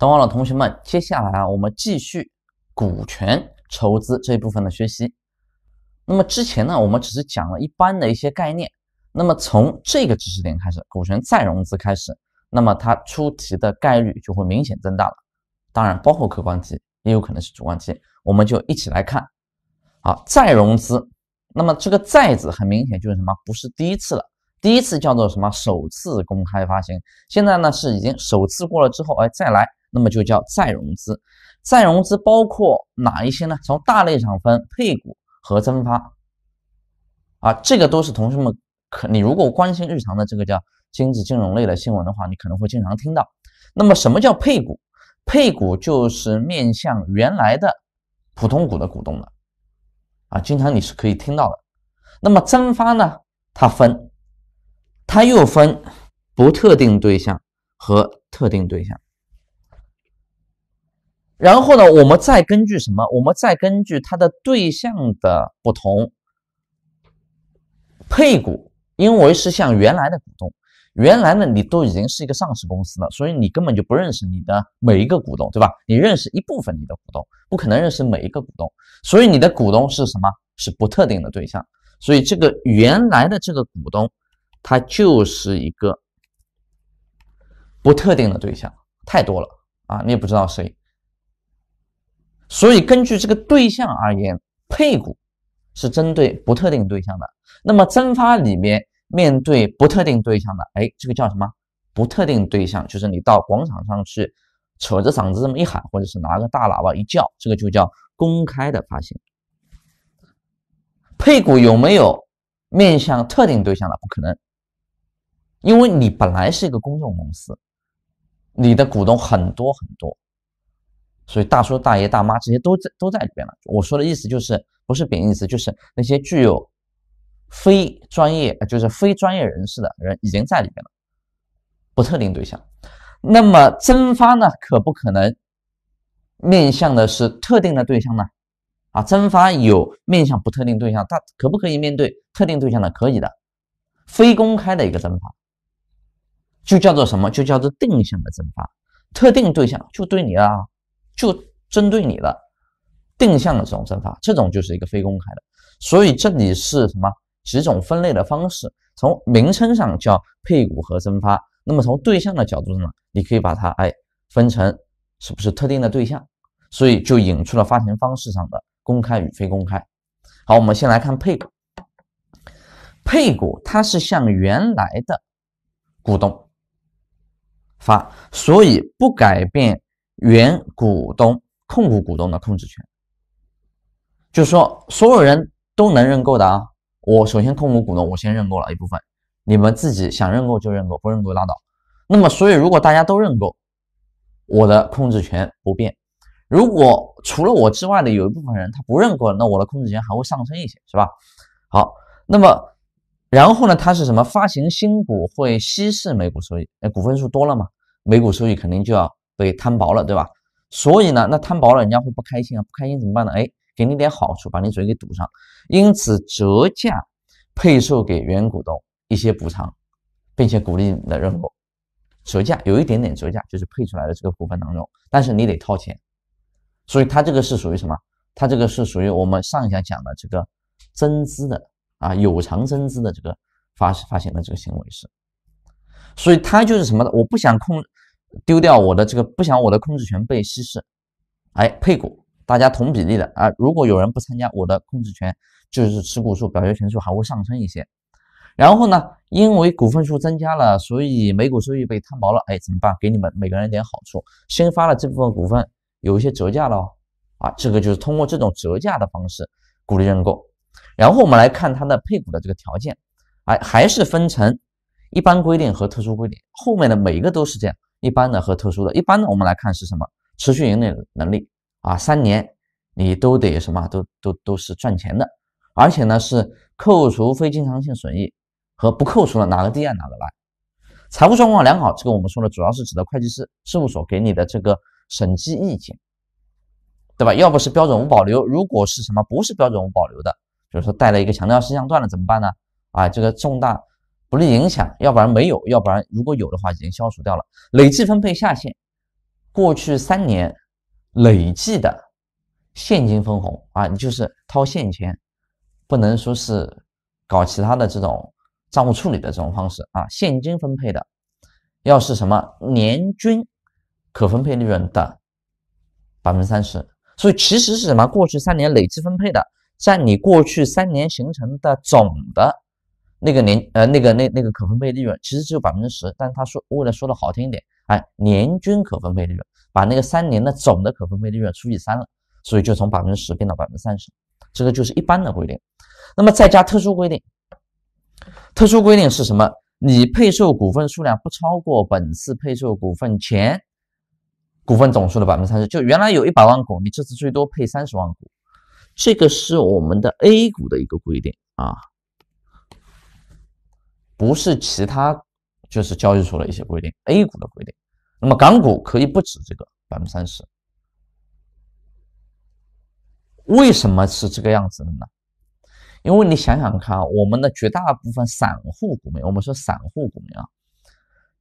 等完了，同学们，接下来啊，我们继续股权筹资这一部分的学习。那么之前呢，我们只是讲了一般的一些概念。那么从这个知识点开始，股权再融资开始，那么它出题的概率就会明显增大了。当然，包括客观题也有可能是主观题，我们就一起来看。好，再融资，那么这个“再”字很明显就是什么？不是第一次了，第一次叫做什么？首次公开发行。现在呢是已经首次过了之后，哎，再来。那么就叫再融资，再融资包括哪一些呢？从大类上分，配股和增发。啊，这个都是同学们可你如果关心日常的这个叫经济金融类的新闻的话，你可能会经常听到。那么什么叫配股？配股就是面向原来的普通股的股东的，啊，经常你是可以听到的。那么增发呢？它分，它又分不特定对象和特定对象。然后呢，我们再根据什么？我们再根据它的对象的不同配股，因为是像原来的股东，原来呢你都已经是一个上市公司了，所以你根本就不认识你的每一个股东，对吧？你认识一部分你的股东，不可能认识每一个股东，所以你的股东是什么？是不特定的对象。所以这个原来的这个股东，他就是一个不特定的对象，太多了啊，你也不知道谁。所以，根据这个对象而言，配股是针对不特定对象的。那么增发里面面对不特定对象的，哎，这个叫什么？不特定对象就是你到广场上去扯着嗓子这么一喊，或者是拿个大喇叭一叫，这个就叫公开的发行。配股有没有面向特定对象的？不可能，因为你本来是一个公众公司，你的股东很多很多。所以大叔、大爷、大妈这些都在都在里边了。我说的意思就是，不是贬义词，就是那些具有非专业，就是非专业人士的人已经在里边了，不特定对象。那么增发呢？可不可能面向的是特定的对象呢？啊，增发有面向不特定对象，它可不可以面对特定对象呢？可以的，非公开的一个增发，就叫做什么？就叫做定向的增发，特定对象就对你啊。就针对你的定向的这种增发，这种就是一个非公开的。所以这里是什么几种分类的方式？从名称上叫配股和增发。那么从对象的角度上，呢，你可以把它哎分成是不是特定的对象？所以就引出了发行方式上的公开与非公开。好，我们先来看配股。配股它是向原来的股东发，所以不改变。原股东、控股股东的控制权，就是说所有人都能认购的啊。我首先控股股东，我先认购了一部分，你们自己想认购就认购，不认购拉倒。那么，所以如果大家都认购，我的控制权不变；如果除了我之外的有一部分人他不认购，那我的控制权还会上升一些，是吧？好，那么然后呢？它是什么？发行新股会稀释每股收益，哎，股份数多了嘛，每股收益肯定就要。给摊薄了，对吧？所以呢，那摊薄了，人家会不开心啊！不开心怎么办呢？哎，给你点好处，把你嘴给堵上。因此，折价配售给原股东一些补偿，并且鼓励你的认购。折价有一点点折价，就是配出来的这个股份当中，但是你得掏钱。所以，他这个是属于什么？他这个是属于我们上一讲讲的这个增资的啊，有偿增资的这个发发行的这个行为是。所以，他就是什么呢？我不想控丢掉我的这个，不想我的控制权被稀释，哎，配股，大家同比例的啊。如果有人不参加，我的控制权就是持股数、表决权数还会上升一些。然后呢，因为股份数增加了，所以每股收益被摊薄了，哎，怎么办？给你们每个人一点好处，新发了这部分股份有一些折价了哦，啊。这个就是通过这种折价的方式鼓励认购。然后我们来看它的配股的这个条件，哎，还是分成一般规定和特殊规定，后面的每一个都是这样。一般的和特殊的，一般的我们来看是什么持续盈利能力啊，三年你都得什么，都都都是赚钱的，而且呢是扣除非经常性损益和不扣除了哪个低啊哪个来。财务状况良好，这个我们说的主要是指的会计师事务所给你的这个审计意见，对吧？要不是标准无保留，如果是什么不是标准无保留的，比如说带了一个强调事项段了，怎么办呢？啊，这个重大。不利影响，要不然没有，要不然如果有的话，已经消除掉了。累计分配下限，过去三年累计的现金分红啊，你就是掏现钱，不能说是搞其他的这种账务处理的这种方式啊，现金分配的要是什么年均可分配利润的百分之三十，所以其实是什么？过去三年累计分配的占你过去三年形成的总的。那个年呃，那个那那个可分配利润其实只有百分之十，但是他说为了说的好听一点，哎，年均可分配利润，把那个三年的总的可分配利润除以三了，所以就从百分之十变到百分之三十，这个就是一般的规定。那么再加特殊规定，特殊规定是什么？你配售股份数量不超过本次配售股份前股份总数的百分之三十，就原来有一百万股，你这次最多配三十万股，这个是我们的 A 股的一个规定啊。不是其他，就是交易所的一些规定，A 股的规定。那么港股可以不止这个百分之三十。为什么是这个样子的呢？因为你想想看啊，我们的绝大部分散户股民，我们说散户股民啊，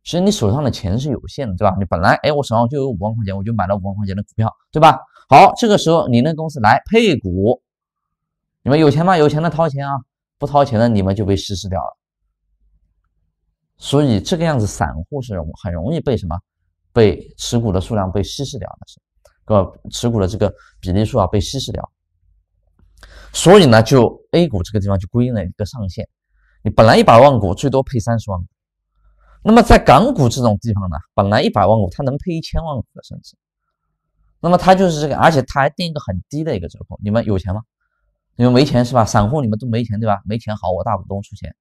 其实你手上的钱是有限的，对吧？你本来哎，我手上就有五万块钱，我就买了五万块钱的股票，对吧？好，这个时候你那公司来配股，你们有钱吗？有钱的掏钱啊，不掏钱的你们就被稀释掉了。所以这个样子，散户是很容易被什么？被持股的数量被稀释掉的是，个持股的这个比例数啊被稀释掉。所以呢，就 A 股这个地方就规定了一个上限，你本来一百万股最多配三十万。股，那么在港股这种地方呢，本来一百万股它能配一千万股的甚至。那么它就是这个，而且它还定一个很低的一个折扣。你们有钱吗？你们没钱是吧？散户你们都没钱对吧？没钱好，我大股东出钱，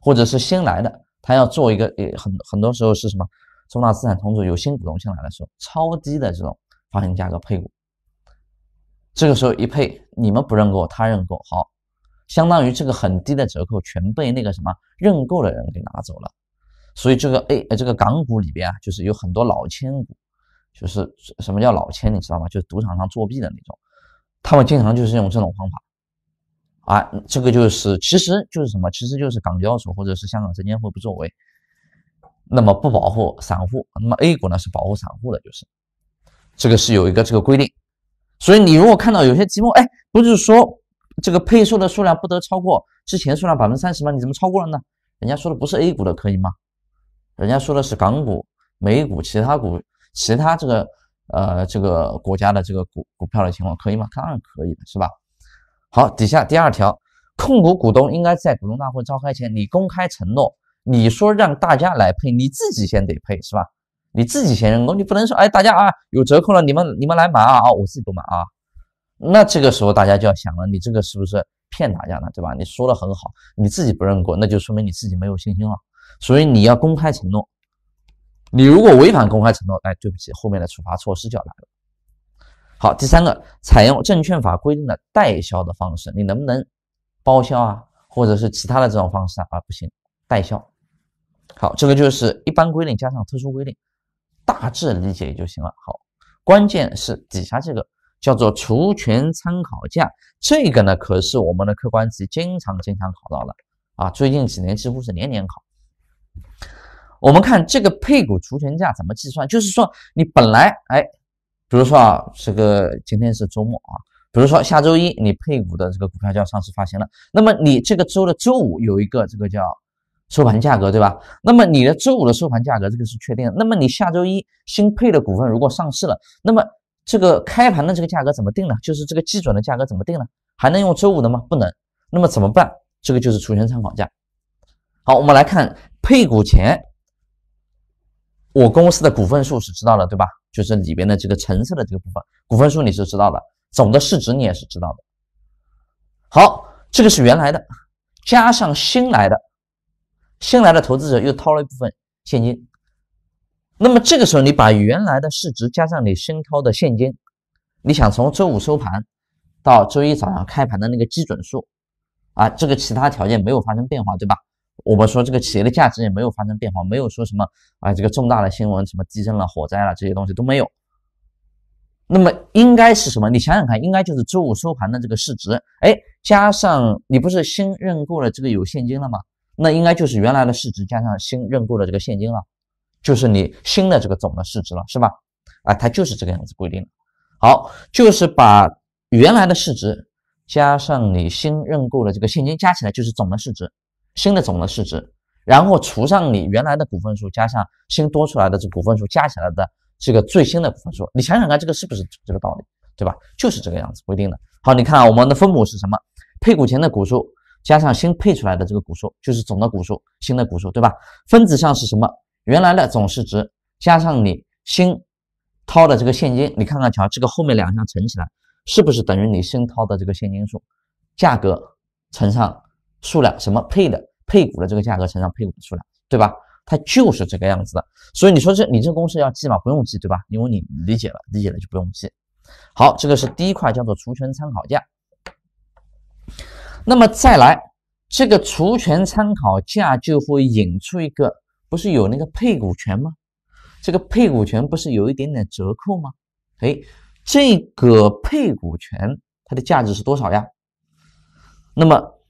或者是新来的。他要做一个，呃，很很多时候是什么重大资产重组，有新股东进来的时候，超低的这种发行价格配股，这个时候一配，你们不认购，他认购，好，相当于这个很低的折扣全被那个什么认购的人给拿走了。所以这个 A 呃这个港股里边啊，就是有很多老千股，就是什么叫老千，你知道吗？就是赌场上作弊的那种，他们经常就是用这种方法。啊，这个就是，其实就是什么？其实就是港交所或者是香港证监会不作为，那么不保护散户，那么 A 股呢是保护散户的，就是这个是有一个这个规定。所以你如果看到有些题目，哎，不是说这个配售的数量不得超过之前数量百分之三十吗？你怎么超过了呢？人家说的不是 A 股的可以吗？人家说的是港股、美股、其他股、其他这个呃这个国家的这个股股票的情况可以吗？当然可以的，是吧？好，底下第二条，控股股东应该在股东大会召开前，你公开承诺，你说让大家来配，你自己先得配是吧？你自己先认购，你不能说，哎，大家啊，有折扣了，你们你们来买啊，啊，我自己不买啊。那这个时候大家就要想了，你这个是不是骗大家呢？对吧？你说的很好，你自己不认购，那就说明你自己没有信心了。所以你要公开承诺，你如果违反公开承诺，哎，对不起，后面的处罚措施就要来了。好，第三个采用证券法规定的代销的方式，你能不能包销啊，或者是其他的这种方式啊？啊，不行，代销。好，这个就是一般规定加上特殊规定，大致理解就行了。好，关键是底下这个叫做除权参考价，这个呢可是我们的客观题经常经常考到了啊，最近几年几乎是年年考。我们看这个配股除权价怎么计算，就是说你本来哎。比如说啊，这个今天是周末啊，比如说下周一你配股的这个股票就要上市发行了，那么你这个周的周五有一个这个叫收盘价格，对吧？那么你的周五的收盘价格这个是确定的，那么你下周一新配的股份如果上市了，那么这个开盘的这个价格怎么定呢？就是这个基准的价格怎么定呢？还能用周五的吗？不能，那么怎么办？这个就是除权参考价。好，我们来看配股前。我公司的股份数是知道了，对吧？就是里边的这个橙色的这个部分，股份数你是知道的，总的市值你也是知道的。好，这个是原来的，加上新来的，新来的投资者又掏了一部分现金。那么这个时候，你把原来的市值加上你新掏的现金，你想从周五收盘到周一早上开盘的那个基准数，啊，这个其他条件没有发生变化，对吧？我们说这个企业的价值也没有发生变化，没有说什么啊，这个重大的新闻什么地震了、火灾了这些东西都没有。那么应该是什么？你想想看，应该就是周五收盘的这个市值，哎，加上你不是新认购了这个有现金了吗？那应该就是原来的市值加上新认购的这个现金了，就是你新的这个总的市值了，是吧？啊，它就是这个样子规定的。好，就是把原来的市值加上你新认购的这个现金加起来，就是总的市值。新的总的市值，然后除上你原来的股份数，加上新多出来的这股份数，加起来的这个最新的股份数，你想想看，这个是不是这个道理，对吧？就是这个样子规定的。好，你看我们的分母是什么？配股前的股数加上新配出来的这个股数，就是总的股数，新的股数，对吧？分子上是什么？原来的总市值加上你新掏的这个现金，你看看瞧，这个后面两项乘起来是不是等于你新掏的这个现金数，价格乘上。数量什么配的配股的这个价格乘上配股的数量，对吧？它就是这个样子的。所以你说这你这公式要记吗？不用记，对吧？因为你理解了，理解了就不用记。好，这个是第一块，叫做除权参考价。那么再来，这个除权参考价就会引出一个，不是有那个配股权吗？这个配股权不是有一点点折扣吗？哎，这个配股权它的价值是多少呀？那么。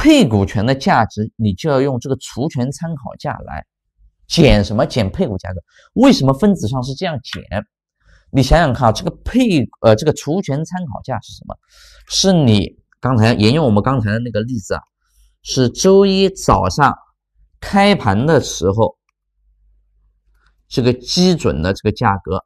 配股权的价值，你就要用这个除权参考价来减什么？减配股价格。为什么分子上是这样减？你想想看，这个配呃，这个除权参考价是什么？是你刚才沿用我们刚才的那个例子啊，是周一早上开盘的时候这个基准的这个价格，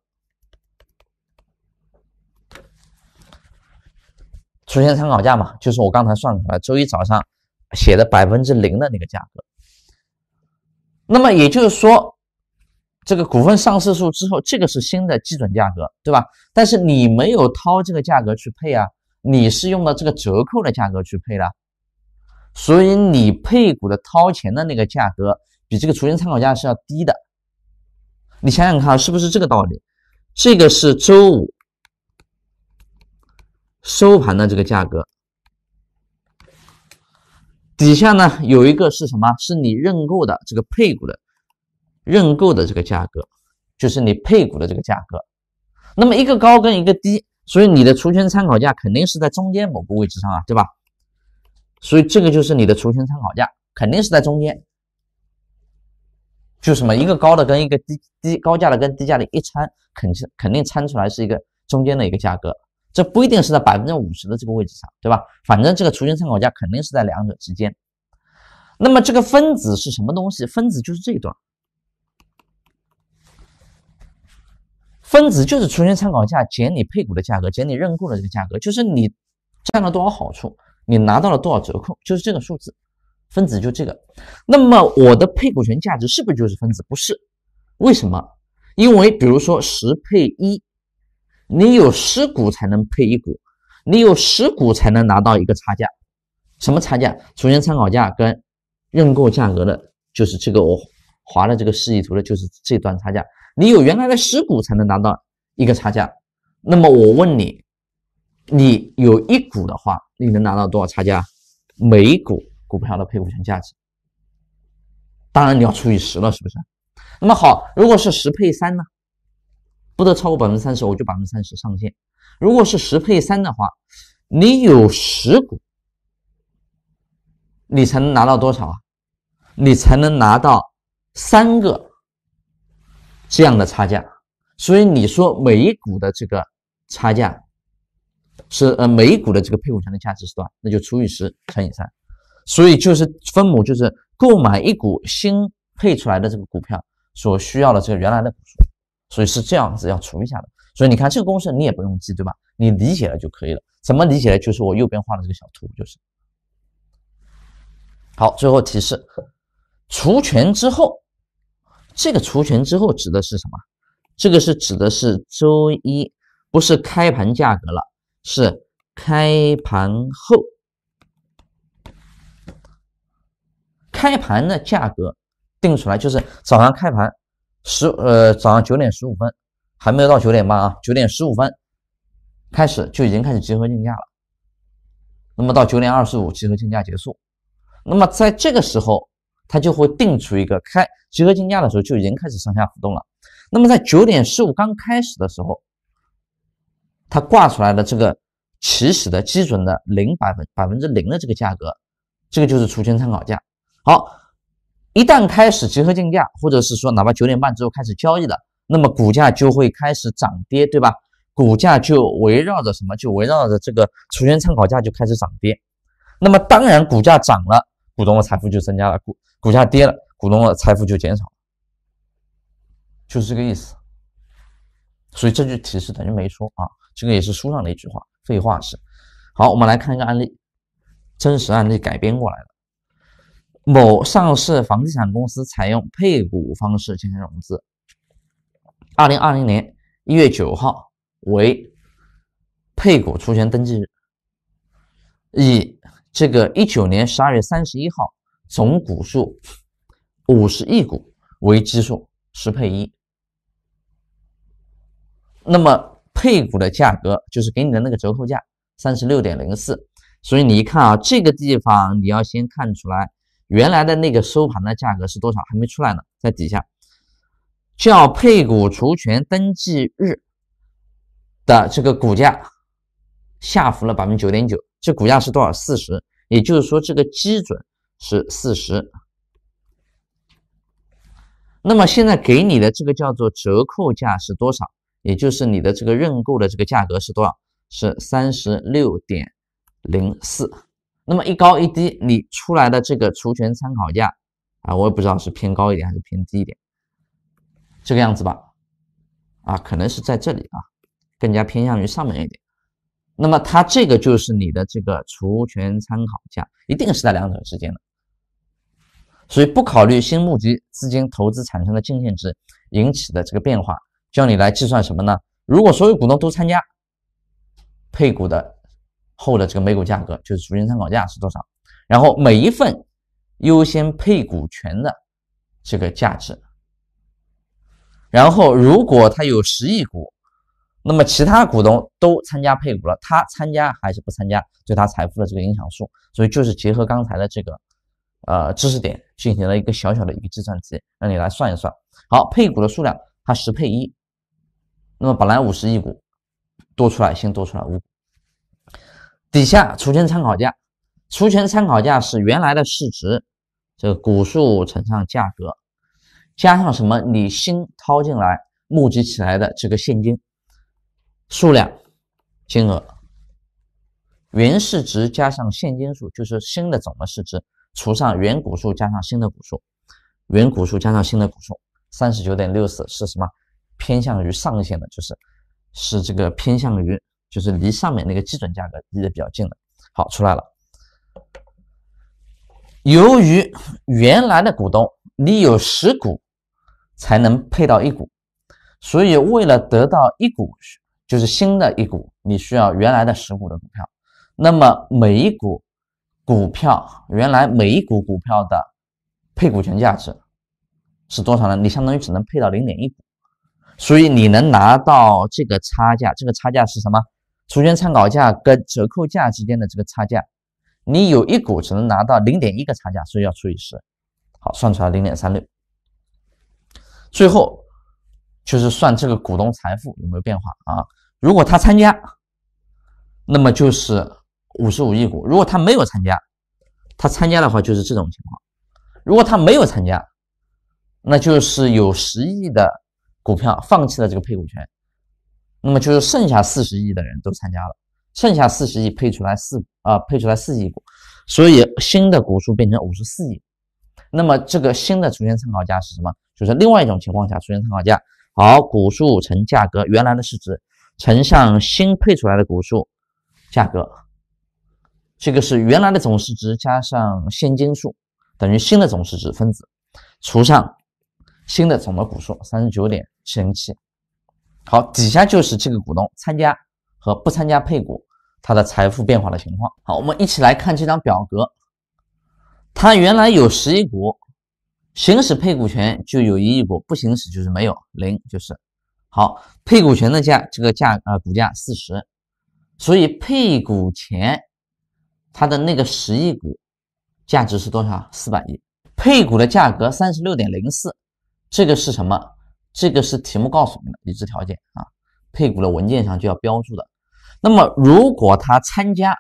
除权参考价嘛，就是我刚才算出来周一早上。写的百分之零的那个价格，那么也就是说，这个股份上市数之后，这个是新的基准价格，对吧？但是你没有掏这个价格去配啊，你是用的这个折扣的价格去配的，所以你配股的掏钱的那个价格比这个除权参考价是要低的。你想想看，是不是这个道理？这个是周五收盘的这个价格。底下呢有一个是什么？是你认购的这个配股的认购的这个价格，就是你配股的这个价格。那么一个高跟一个低，所以你的除权参考价肯定是在中间某个位置上啊，对吧？所以这个就是你的除权参考价，肯定是在中间。就什么一个高的跟一个低低高价的跟低价的一掺，肯定肯定掺出来是一个中间的一个价格。这不一定是在百分之五十的这个位置上，对吧？反正这个除权参考价肯定是在两者之间。那么这个分子是什么东西？分子就是这一段，分子就是除权参考价减你配股的价格，减你认购的这个价格，就是你占了多少好处，你拿到了多少折扣，就是这个数字。分子就这个。那么我的配股权价值是不是就是分子？不是，为什么？因为比如说十配一。你有十股才能配一股，你有十股才能拿到一个差价，什么差价？首先参考价跟认购价格的，就是这个我划的这个示意图的，就是这段差价。你有原来的十股才能拿到一个差价，那么我问你，你有一股的话，你能拿到多少差价？每股股票的配股权价值，当然你要除以十了，是不是？那么好，如果是十配三呢？不得超过百分之三十，我就百分之三十上限。如果是十配三的话，你有十股，你才能拿到多少啊？你才能拿到三个这样的差价。所以你说每一股的这个差价是呃每一股的这个配股权的价值是多，少？那就除以十乘以三，所以就是分母就是购买一股新配出来的这个股票所需要的这个原来的股数。所以是这样子，要除一下的。所以你看这个公式，你也不用记，对吧？你理解了就可以了。怎么理解呢？就是我右边画的这个小图，就是。好，最后提示：除权之后，这个除权之后指的是什么？这个是指的是周一，不是开盘价格了，是开盘后，开盘的价格定出来，就是早上开盘。十呃，早上九点十五分，还没有到九点半啊，九点十五分开始就已经开始集合竞价了。那么到九点二十五集合竞价结束，那么在这个时候，它就会定出一个开集合竞价的时候就已经开始上下浮动了。那么在九点十五刚开始的时候，它挂出来的这个起始的基准的零百分百分之零的这个价格，这个就是除权参考价。好。一旦开始集合竞价，或者是说哪怕九点半之后开始交易了，那么股价就会开始涨跌，对吧？股价就围绕着什么？就围绕着这个除权参考价就开始涨跌。那么当然，股价涨了，股东的财富就增加了；股股价跌了，股东的财富就减少，就是这个意思。所以这句提示等于没说啊，这个也是书上的一句话，废话是。好，我们来看一个案例，真实案例改编过来的。某上市房地产公司采用配股方式进行融资，二零二零年一月九号为配股除权登记日，以这个一九年十二月三十一号总股数五十亿股为基数，十配一，那么配股的价格就是给你的那个折扣价三十六点零四，所以你一看啊，这个地方你要先看出来。原来的那个收盘的价格是多少？还没出来呢，在底下。叫配股除权登记日的这个股价下浮了百分之九点九，这股价是多少？四十。也就是说，这个基准是四十。那么现在给你的这个叫做折扣价是多少？也就是你的这个认购的这个价格是多少？是三十六点零四。那么一高一低，你出来的这个除权参考价，啊，我也不知道是偏高一点还是偏低一点，这个样子吧，啊，可能是在这里啊，更加偏向于上面一点。那么它这个就是你的这个除权参考价，一定是在两者之间的。所以不考虑新募集资金投资产生的净现值引起的这个变化，叫你来计算什么呢？如果所有股东都参加配股的。后的这个每股价格就是赎金参考价是多少？然后每一份优先配股权的这个价值，然后如果他有十亿股，那么其他股东都参加配股了，他参加还是不参加，对他财富的这个影响数。所以就是结合刚才的这个呃知识点进行了一个小小的一个计算题，让你来算一算。好，配股的数量它十配一，那么本来五十亿股多出来，先多出来五。底下除权参考价，除权参考价是原来的市值，这个股数乘上价格，加上什么你新掏进来募集起来的这个现金数量、金额，原市值加上现金数就是新的总的市值，除上原股数加上新的股数，原股数加上新的股数，三十九点六四是什么？偏向于上限的，就是是这个偏向于。就是离上面那个基准价格离得比较近的，好出来了。由于原来的股东你有十股才能配到一股，所以为了得到一股，就是新的一股，你需要原来的十股的股票。那么每一股股票原来每一股股票的配股权价值是多少呢？你相当于只能配到零点一股，所以你能拿到这个差价，这个差价是什么？除权参考价跟折扣价之间的这个差价，你有一股只能拿到零点一个差价，所以要除以十，好，算出来零点三六。最后就是算这个股东财富有没有变化啊？如果他参加，那么就是五十五亿股；如果他没有参加，他参加的话就是这种情况；如果他没有参加，那就是有十亿的股票放弃了这个配股权。那么就是剩下四十亿的人都参加了，剩下四十亿配出来四啊，配出来四亿股，所以新的股数变成五十四亿。那么这个新的出现参考价是什么？就是另外一种情况下出现参考价，好，股数乘价格，原来的市值乘上新配出来的股数，价格，这个是原来的总市值加上现金数等于新的总市值，分子除上新的总的股数，三十九点七七。好，底下就是这个股东参加和不参加配股，他的财富变化的情况。好，我们一起来看这张表格。他原来有十亿股，行使配股权就有一亿股，不行使就是没有零，就是好。配股权的价，这个价呃股价四十，所以配股前他的那个十亿股价值是多少？四百亿。配股的价格三十六点零四，这个是什么？这个是题目告诉你的已知条件啊，配股的文件上就要标注的。那么，如果他参加，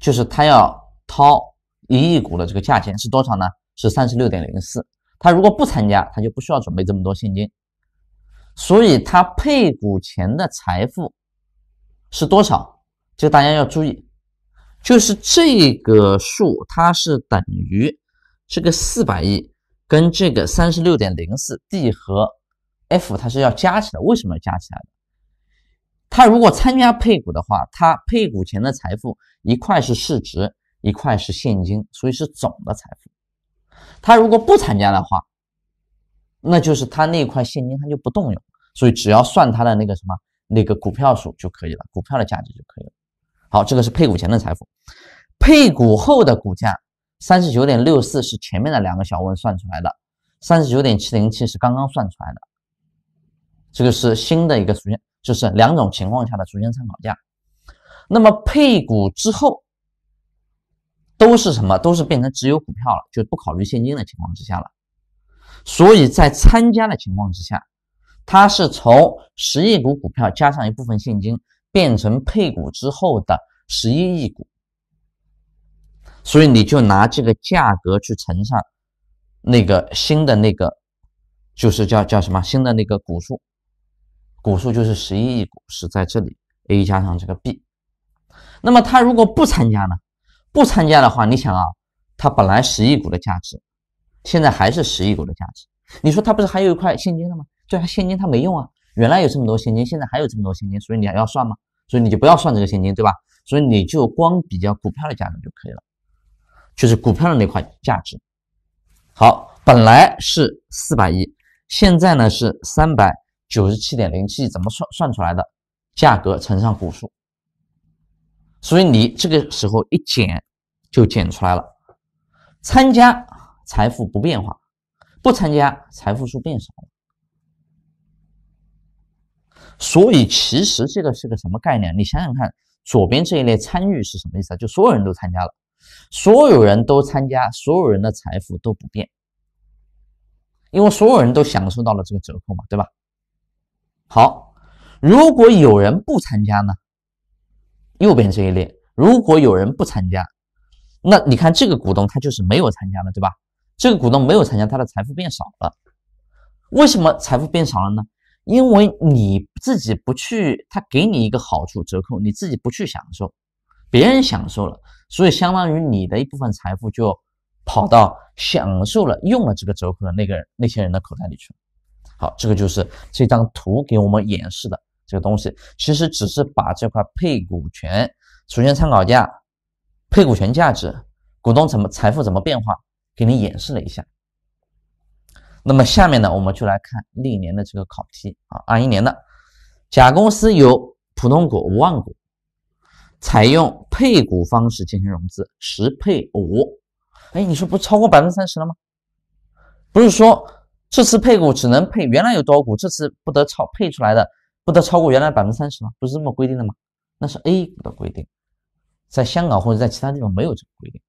就是他要掏一亿股的这个价钱是多少呢？是三十六点零四。他如果不参加，他就不需要准备这么多现金。所以，他配股前的财富是多少？这个大家要注意，就是这个数它是等于这个四百亿跟这个三十六点零四地和。F 它是要加起来，为什么要加起来的？他如果参加配股的话，他配股前的财富一块是市值，一块是现金，所以是总的财富。他如果不参加的话，那就是他那块现金他就不动用，所以只要算他的那个什么那个股票数就可以了，股票的价值就可以了。好，这个是配股前的财富，配股后的股价三十九点六四是前面的两个小问算出来的，三十九点七零七是刚刚算出来的。这个是新的一个出现，就是两种情况下的出现参考价。那么配股之后都是什么？都是变成只有股票了，就不考虑现金的情况之下了。所以在参加的情况之下，它是从十亿股股票加上一部分现金变成配股之后的十一亿股。所以你就拿这个价格去乘上那个新的那个，就是叫叫什么新的那个股数。股数就是十一亿股，是在这里 A 加上这个 B。那么他如果不参加呢？不参加的话，你想啊，他本来十亿股的价值，现在还是十亿股的价值。你说他不是还有一块现金的吗？对啊，现金他没用啊，原来有这么多现金，现在还有这么多现金，所以你还要算吗？所以你就不要算这个现金，对吧？所以你就光比较股票的价值就可以了，就是股票的那块价值。好，本来是四百亿，现在呢是三百。九十七点零七怎么算算出来的？价格乘上股数，所以你这个时候一减就减出来了。参加财富不变化，不参加财富数变少了。所以其实这个是个什么概念？你想想看，左边这一列参与是什么意思啊？就所有人都参加了，所有人都参加，所有人的财富都不变，因为所有人都享受到了这个折扣嘛，对吧？好，如果有人不参加呢？右边这一列，如果有人不参加，那你看这个股东他就是没有参加了，对吧？这个股东没有参加，他的财富变少了。为什么财富变少了呢？因为你自己不去，他给你一个好处折扣，你自己不去享受，别人享受了，所以相当于你的一部分财富就跑到享受了用了这个折扣的那个那些人的口袋里去了。好，这个就是这张图给我们演示的这个东西，其实只是把这块配股权，首先参考价、配股权价值、股东怎么财富怎么变化，给你演示了一下。那么下面呢，我们就来看历年的这个考题啊，二一年的，甲公司有普通股五万股，采用配股方式进行融资，十配五，哎，你说不超过百分之三十了吗？不是说。这次配股只能配原来有多少股，这次不得超配出来的不得超过原来百分之三十吗？不是这么规定的吗？那是 A 股的规定，在香港或者在其他地方没有这个规定，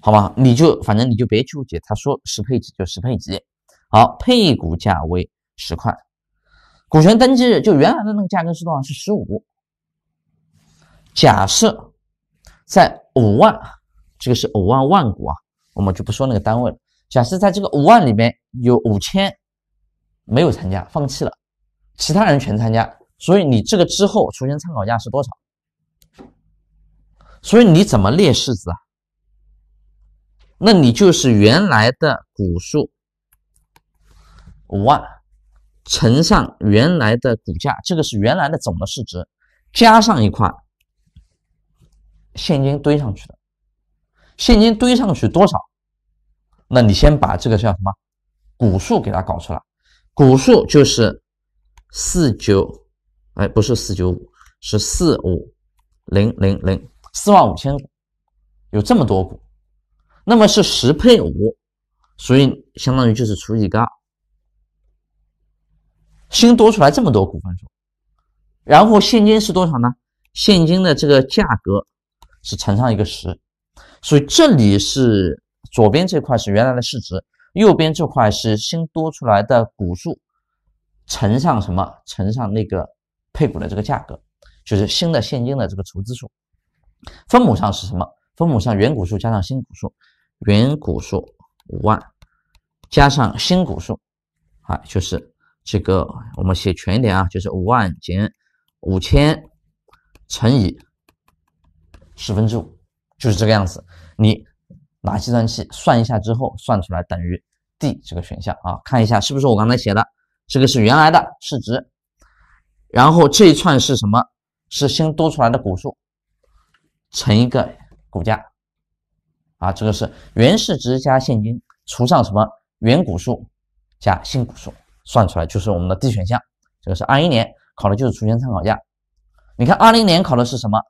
好吧？你就反正你就别纠结，他说十配几就十配几，好，配股价为十块，股权登记日就原来的那个价格是多少？是十五。假设在五万，这个是五万万股啊，我们就不说那个单位了。假设在这个五万里面有五千没有参加，放弃了，其他人全参加，所以你这个之后出现参考价是多少？所以你怎么列式子啊？那你就是原来的股数五万乘上原来的股价，这个是原来的总的市值，加上一块现金堆上去的，现金堆上去多少？那你先把这个叫什么股数给它搞出来，股数就是四九，哎，不是四九五，是四五零零零，四万五千股，有这么多股，那么是十配五，所以相当于就是除以个二，新多出来这么多股份数，然后现金是多少呢？现金的这个价格是乘上一个十，所以这里是。左边这块是原来的市值，右边这块是新多出来的股数乘上什么？乘上那个配股的这个价格，就是新的现金的这个筹资数。分母上是什么？分母上原股数加上新股数，原股数五万加上新股数，啊，就是这个我们写全一点啊，就是五万减五千乘以十分之五，就是这个样子。你。拿计算器算一下之后，算出来等于 D 这个选项啊，看一下是不是我刚才写的。这个是原来的市值，然后这一串是什么？是新多出来的股数乘一个股价啊，这个是原市值加现金除上什么原股数加新股数，算出来就是我们的 D 选项。这个是二一年考的就是除权参考价。你看二零年考的是什么？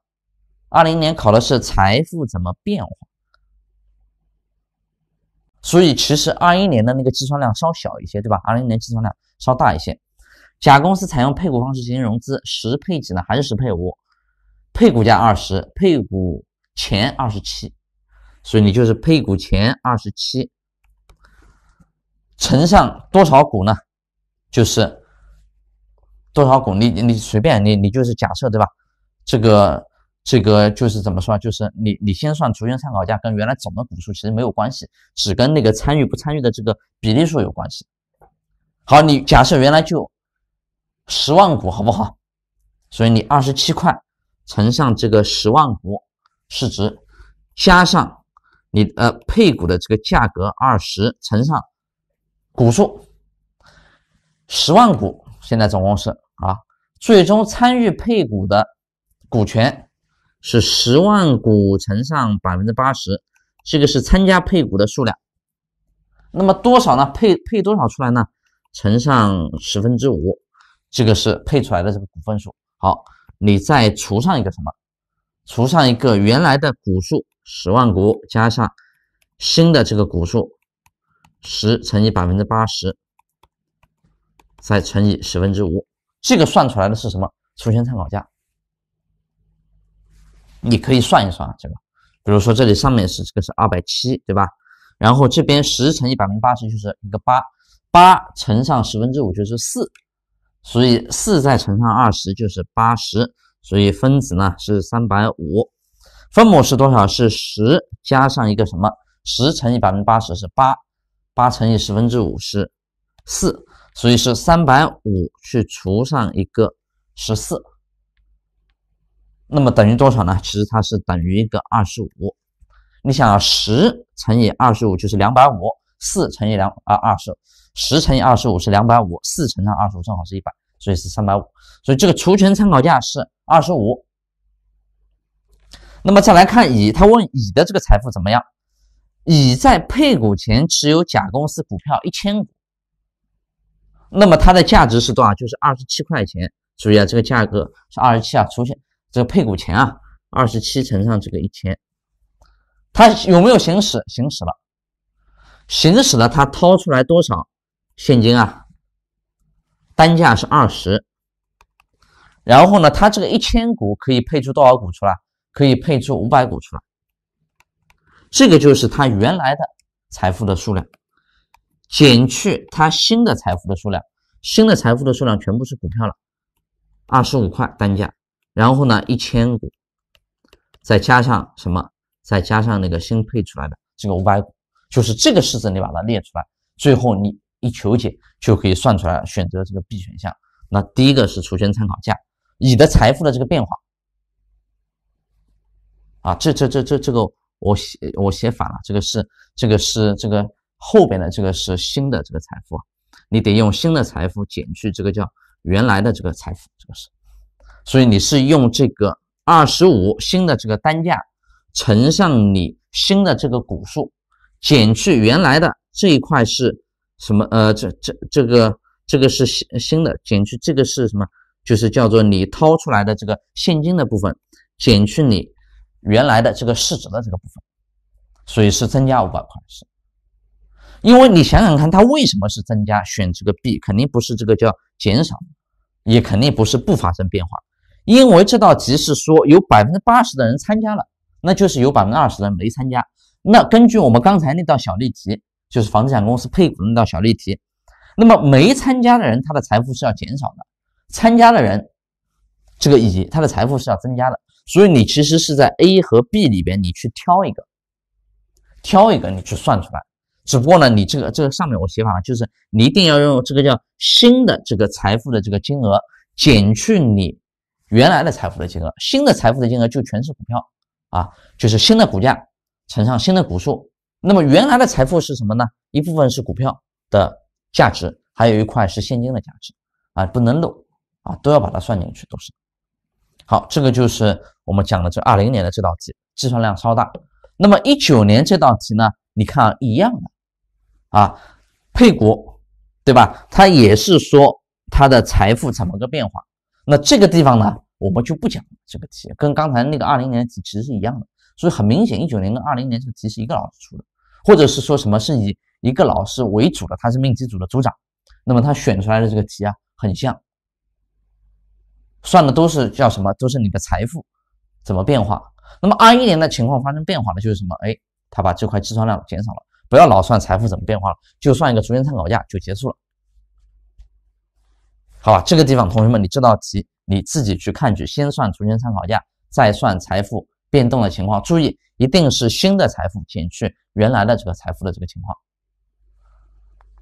二零年考的是财富怎么变化。所以其实二一年的那个计算量稍小一些，对吧？二零年计算量稍大一些。甲公司采用配股方式进行融资，十配几呢？还是十配五？配股价二十，配股前二十七，所以你就是配股前二十七乘上多少股呢？就是多少股？你你随便，你你就是假设对吧？这个。这个就是怎么说？就是你，你先算足权参考价，跟原来总的股数其实没有关系，只跟那个参与不参与的这个比例数有关系。好，你假设原来就十万股，好不好？所以你二十七块乘上这个十万股市值，加上你呃配股的这个价格二十乘上股数十万股，现在总共是啊，最终参与配股的股权。是十万股乘上百分之八十，这个是参加配股的数量。那么多少呢？配配多少出来呢？乘上十分之五，这个是配出来的这个股份数。好，你再除上一个什么？除上一个原来的股数十万股加上新的这个股数十乘以百分之八十，再乘以十分之五，这个算出来的是什么？除权参考价。你可以算一算啊，这个，比如说这里上面是这个是二百七，对吧？然后这边十乘以百分之八十就是一个八，八乘上十分之五就是四，所以四再乘上二十就是八十，所以分子呢是三百五，分母是多少？是十加上一个什么？十乘以百分之八十是八，八乘以十分之五是四，所以是三百五去除上一个十四。那么等于多少呢？其实它是等于一个二十五。你想啊，十乘以二十五就是两百五，四乘以两啊二十五，十乘以二十五是两百五，四乘上二十五正好是一百，所以是三百五。所以这个除权参考价是二十五。那么再来看乙，他问乙的这个财富怎么样？乙在配股前持有甲公司股票一千股，那么它的价值是多少？就是二十七块钱。注意啊，这个价格是二十七啊，除权。这个配股前啊，二十七乘上这个一千，它有没有行使？行使了，行使了。它掏出来多少现金啊？单价是二十。然后呢，它这个一千股可以配出多少股出来？可以配出五百股出来。这个就是它原来的财富的数量，减去它新的财富的数量。新的财富的数量全部是股票了，二十五块单价。然后呢，一千股，再加上什么？再加上那个新配出来的这个五百股，就是这个式子，你把它列出来，最后你一求解，就可以算出来选择这个 B 选项。那第一个是除权参考价，乙的财富的这个变化。啊，这这这这这个我写我写反了，这个是这个是这个后边的这个是新的这个财富，你得用新的财富减去这个叫原来的这个财富，这个是。所以你是用这个二十五新的这个单价乘上你新的这个股数，减去原来的这一块是什么？呃，这这这个这个是新新的，减去这个是什么？就是叫做你掏出来的这个现金的部分，减去你原来的这个市值的这个部分，所以是增加五百块是。因为你想想看，它为什么是增加？选这个 B 肯定不是这个叫减少，也肯定不是不发生变化。因为这道题是说有百分之八十的人参加了，那就是有百分之二十的人没参加。那根据我们刚才那道小例题，就是房地产公司配股那道小例题，那么没参加的人他的财富是要减少的，参加的人这个乙他的财富是要增加的。所以你其实是在 A 和 B 里边你去挑一个，挑一个你去算出来。只不过呢，你这个这个上面我写法了，就是你一定要用这个叫新的这个财富的这个金额减去你。原来的财富的金额，新的财富的金额就全是股票，啊，就是新的股价乘上新的股数。那么原来的财富是什么呢？一部分是股票的价值，还有一块是现金的价值，啊，不能漏，啊，都要把它算进去，都是。好，这个就是我们讲的这二零年的这道题，计算量超大。那么一九年这道题呢，你看一样的，啊，配股，对吧？它也是说它的财富怎么个变化。那这个地方呢，我们就不讲这个题，跟刚才那个二零年题其实是一样的。所以很明显，一九年跟二零年这个题是一个老师出的，或者是说什么是以一个老师为主的，他是命题组的组长，那么他选出来的这个题啊，很像，算的都是叫什么，都是你的财富怎么变化。那么二一年的情况发生变化了，就是什么？哎，他把这块计算量减少了，不要老算财富怎么变化了，就算一个逐年参考价就结束了。好吧，这个地方，同学们，你这道题你自己去看去，先算除权参考价，再算财富变动的情况。注意，一定是新的财富减去原来的这个财富的这个情况。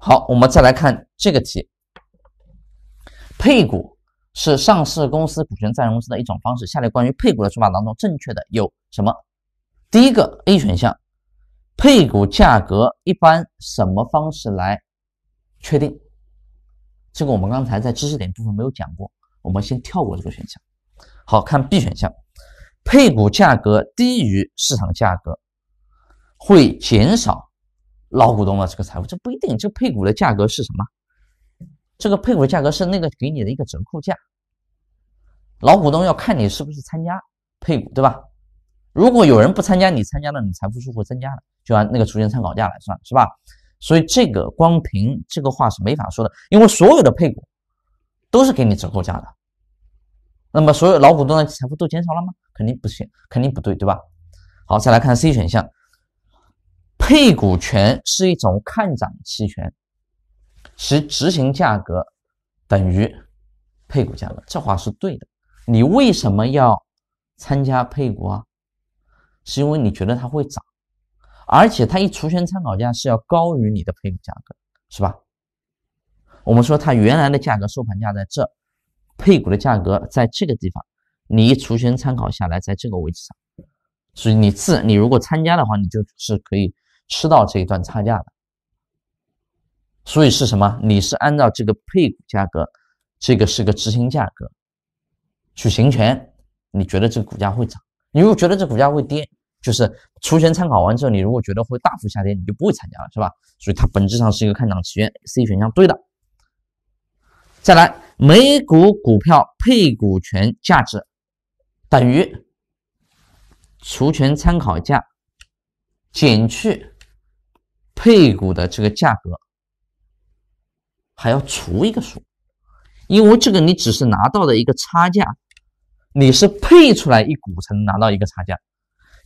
好，我们再来看这个题。配股是上市公司股权再融资的一种方式。下列关于配股的说法当中，正确的有什么？第一个 A 选项，配股价格一般什么方式来确定？这个我们刚才在知识点部分没有讲过，我们先跳过这个选项。好，看 B 选项，配股价格低于市场价格，会减少老股东的这个财富，这不一定。这配股的价格是什么？这个配股的价格是那个给你的一个折扣价。老股东要看你是不是参加配股，对吧？如果有人不参加，你参加了，你财富是会增加的，就按那个出现参考价来算，是吧？所以这个光凭这个话是没法说的，因为所有的配股都是给你折扣价的。那么所有老股东的财富都减少了吗？肯定不行，肯定不对，对吧？好，再来看 C 选项，配股权是一种看涨期权，其执行价格等于配股价格，这话是对的。你为什么要参加配股啊？是因为你觉得它会涨。而且它一除权参考价是要高于你的配股价格，是吧？我们说它原来的价格收盘价在这，配股的价格在这个地方，你一除权参考下来，在这个位置上，所以你自你如果参加的话，你就是可以吃到这一段差价的。所以是什么？你是按照这个配股价格，这个是个执行价格，去行权。你觉得这个股价会涨？你如果觉得这股价会跌？就是除权参考完之后，你如果觉得会大幅下跌，你就不会参加了，是吧？所以它本质上是一个看涨期权。C 选项对的。再来，每股股票配股权价值等于除权参考价减去配股的这个价格，还要除一个数，因为这个你只是拿到的一个差价，你是配出来一股才能拿到一个差价。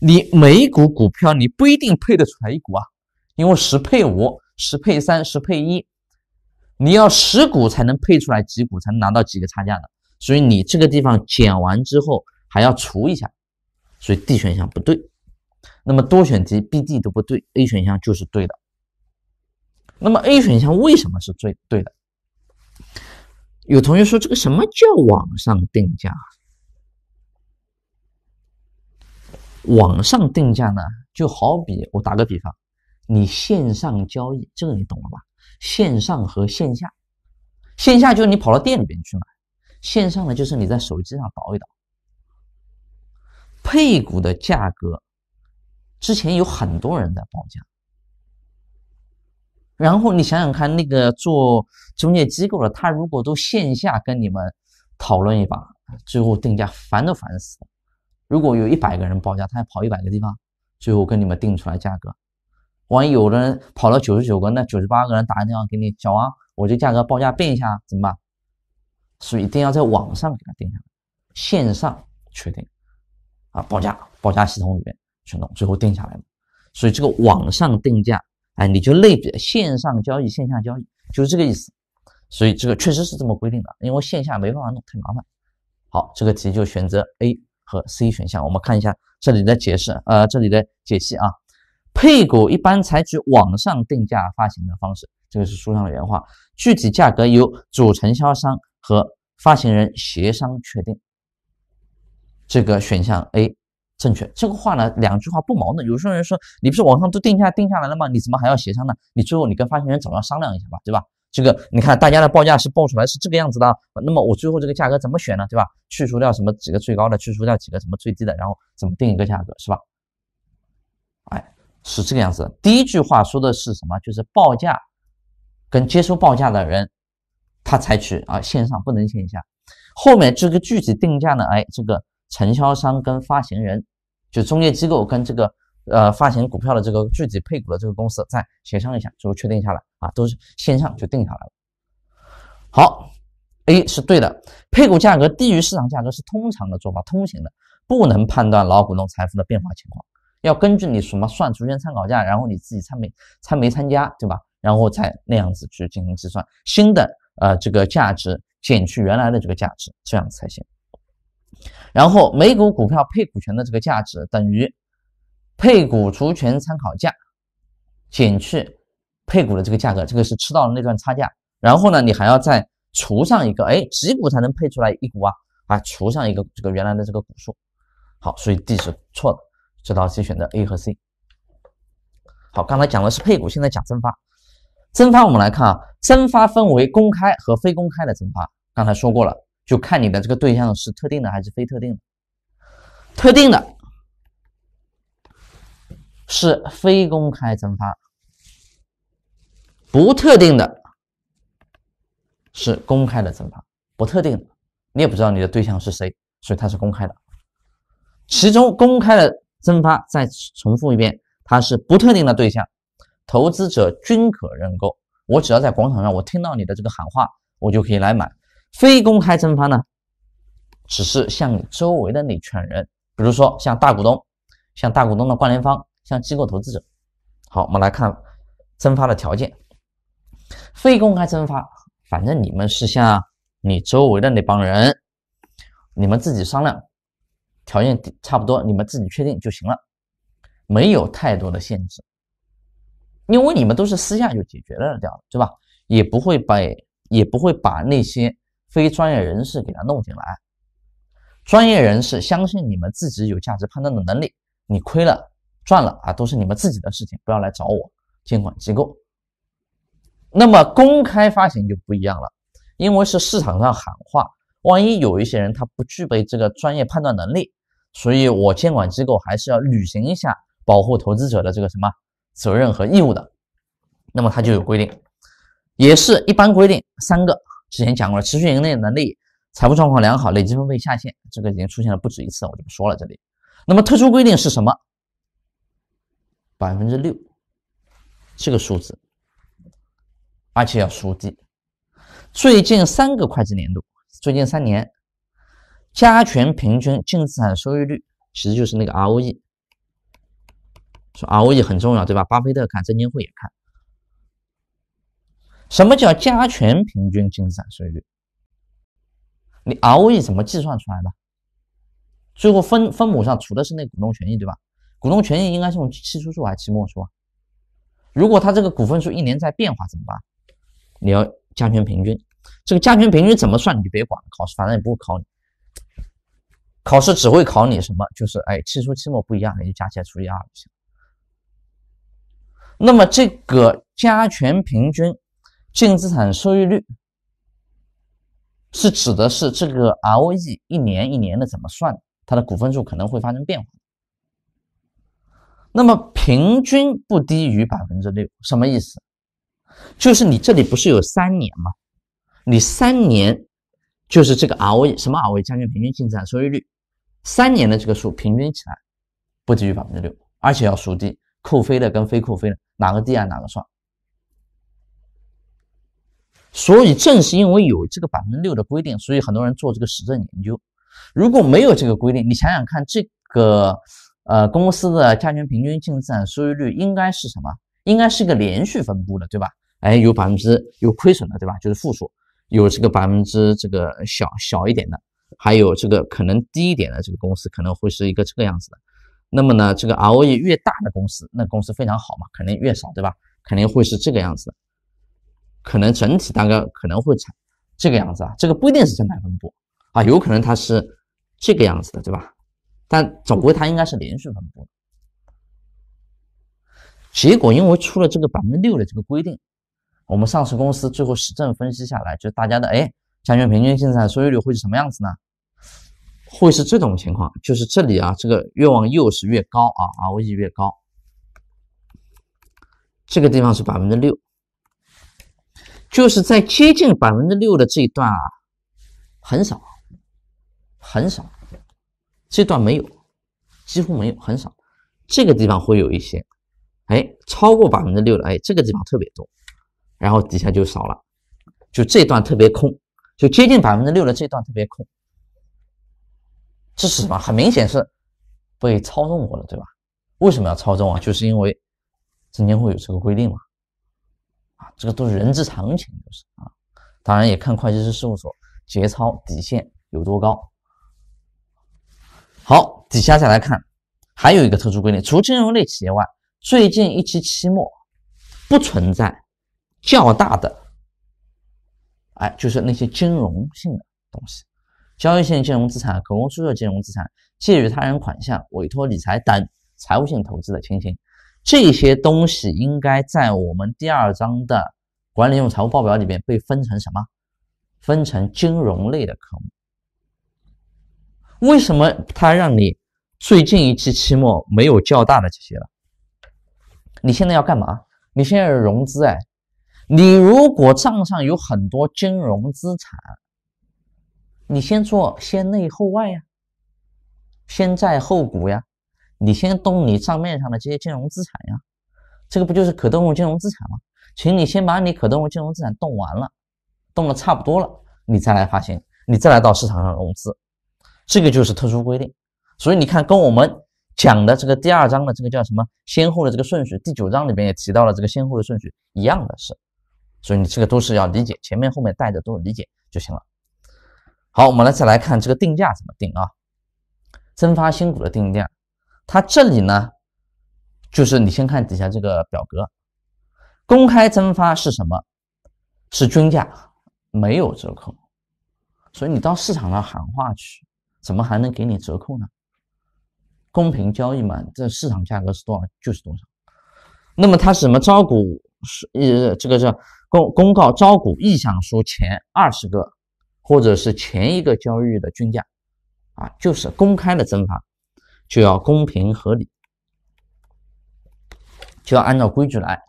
你每股股票你不一定配得出来一股啊，因为十配五、十配三、十配一，你要十股才能配出来几股，才能拿到几个差价的。所以你这个地方减完之后还要除一下，所以 D 选项不对。那么多选题 B、D 都不对，A 选项就是对的。那么 A 选项为什么是最对的？有同学说这个什么叫网上定价？网上定价呢，就好比我打个比方，你线上交易，这个你懂了吧？线上和线下，线下就是你跑到店里边去买，线上呢就是你在手机上倒一倒。配股的价格，之前有很多人在报价，然后你想想看，那个做中介机构的，他如果都线下跟你们讨论一把，最后定价烦都烦死了。如果有一百个人报价，他要跑一百个地方，最后跟你们定出来价格。万一有的人跑了九十九个，那九十八个人打个电话给你，小王，我这价格报价变一下，怎么办？所以一定要在网上给他定下来，线上确定啊，报价报价系统里面去弄，最后定下来所以这个网上定价，哎，你就类比线上交易、线下交易，就是这个意思。所以这个确实是这么规定的，因为线下没办法弄，太麻烦。好，这个题就选择 A。和 C 选项，我们看一下这里的解释，呃，这里的解析啊，配股一般采取网上定价发行的方式，这个是书上的原话，具体价格由主承销商和发行人协商确定。这个选项 A 正确，这个话呢两句话不矛盾。有些人说，你不是网上都定价定下来了吗？你怎么还要协商呢？你最后你跟发行人总要商量一下吧，对吧？这个你看，大家的报价是报出来是这个样子的，那么我最后这个价格怎么选呢？对吧？去除掉什么几个最高的，去除掉几个什么最低的，然后怎么定一个价格是吧？哎，是这个样子。第一句话说的是什么？就是报价跟接收报价的人，他采取啊线上不能线下。后面这个具体定价呢？哎，这个承销商跟发行人，就中介机构跟这个。呃，发行股票的这个具体配股的这个公司再协商一下，最后确定下来啊，都是线上就定下来了。好，A 是对的，配股价格低于市场价格是通常的做法，通行的，不能判断老股东财富的变化情况，要根据你什么算中间参考价，然后你自己参没参没参加，对吧？然后才那样子去进行计算，新的呃这个价值减去原来的这个价值，这样才行。然后每股股票配股权的这个价值等于。配股除权参考价减去配股的这个价格，这个是吃到了那段差价。然后呢，你还要再除上一个，哎，几股才能配出来一股啊？啊，除上一个这个原来的这个股数。好，所以 D 是错的。这道题选择 A 和 C。好，刚才讲的是配股，现在讲增发。增发我们来看啊，增发分为公开和非公开的增发。刚才说过了，就看你的这个对象是特定的还是非特定的。特定的。是非公开增发，不特定的；是公开的增发，不特定的，你也不知道你的对象是谁，所以它是公开的。其中公开的增发，再重复一遍，它是不特定的对象，投资者均可认购。我只要在广场上，我听到你的这个喊话，我就可以来买。非公开增发呢，只是向你周围的那圈人，比如说像大股东，像大股东的关联方。像机构投资者，好，我们来看增发的条件。非公开增发，反正你们是向你周围的那帮人，你们自己商量，条件差不多，你们自己确定就行了，没有太多的限制，因为你们都是私下就解决了掉了，对吧？也不会把也不会把那些非专业人士给他弄进来，专业人士相信你们自己有价值判断的能力，你亏了。赚了啊，都是你们自己的事情，不要来找我。监管机构，那么公开发行就不一样了，因为是市场上喊话，万一有一些人他不具备这个专业判断能力，所以我监管机构还是要履行一下保护投资者的这个什么责任和义务的。那么它就有规定，也是一般规定三个，之前讲过了，持续盈利能力、财务状况良好、累计分配下限，这个已经出现了不止一次，我就不说了这里。那么特殊规定是什么？百分之六，这个数字，而且要熟记。最近三个会计年度，最近三年加权平均净资产收益率，其实就是那个 ROE。说 ROE 很重要，对吧？巴菲特看，证监会也看。什么叫加权平均净资产收益率？你 ROE 怎么计算出来的？最后分分母上除的是那股东权益，对吧？股东权益应该是用期初数还是期末数？啊？如果他这个股份数一年在变化怎么办？你要加权平均。这个加权平均怎么算你就别管了，考试反正也不会考你。考试只会考你什么？就是哎，期初、期末不一样，你就加起来除以二就行。那么这个加权平均净资产收益率是指的是这个 ROE 一年一年的怎么算？它的股份数可能会发生变化。那么平均不低于百分之六，什么意思？就是你这里不是有三年吗？你三年就是这个 ROE，什么 ROE？平均、平均净资产收益率，三年的这个数平均起来不低于百分之六，而且要孰低，扣非的跟非扣非的哪个低啊，哪个算？所以正是因为有这个百分之六的规定，所以很多人做这个实证研究。如果没有这个规定，你想想看这个。呃，公司的加权平均净资产收益率应该是什么？应该是一个连续分布的，对吧？哎，有百分之有亏损的，对吧？就是负数，有这个百分之这个小小一点的，还有这个可能低一点的，这个公司可能会是一个这个样子的。那么呢，这个 ROE 越大的公司，那公司非常好嘛，肯定越少，对吧？肯定会是这个样子，的，可能整体大概可能会产这个样子啊。这个不一定是正态分布啊，有可能它是这个样子的，对吧？但总归它应该是连续分布的。结果因为出了这个百分之六的这个规定，我们上市公司最后实证分析下来，就大家的哎，债券平均现在收益率会是什么样子呢？会是这种情况，就是这里啊，这个越往右是越高啊，ROE 越高。这个地方是百分之六，就是在接近百分之六的这一段啊，很少，很少。这段没有，几乎没有，很少。这个地方会有一些，哎，超过百分之六的，哎，这个地方特别多，然后底下就少了，就这段特别空，就接近百分之六的这段特别空。这是什么？很明显是被操纵过了，对吧？为什么要操纵啊？就是因为证监会有这个规定嘛，啊，这个都是人之常情，就是啊，当然也看会计师事务所节操底线有多高。好，底下再来看，还有一个特殊规定，除金融类企业外，最近一期期末不存在较大的，哎，就是那些金融性的东西，交易性金融资产、可供出售金融资产、借与他人款项、委托理财等财务性投资的情形，这些东西应该在我们第二章的管理用财务报表里面被分成什么？分成金融类的科目。为什么他让你最近一期期末没有较大的这些了？你现在要干嘛？你现在融资哎，你如果账上有很多金融资产，你先做先内后外呀，先债后股呀，你先动你账面上的这些金融资产呀，这个不就是可动用金融资产吗？请你先把你可动用金融资产动完了，动的差不多了，你再来发行，你再来到市场上融资。这个就是特殊规定，所以你看，跟我们讲的这个第二章的这个叫什么先后的这个顺序，第九章里边也提到了这个先后的顺序一样的是，所以你这个都是要理解前面后面带的都理解就行了。好，我们来再来看这个定价怎么定啊？增发新股的定价，它这里呢，就是你先看底下这个表格，公开增发是什么？是均价，没有折扣，所以你到市场上喊话去。怎么还能给你折扣呢？公平交易嘛，这市场价格是多少就是多少。那么它什么招股是呃这个是公公告招股意向书前二十个或者是前一个交易日的均价啊，就是公开的增发就要公平合理，就要按照规矩来，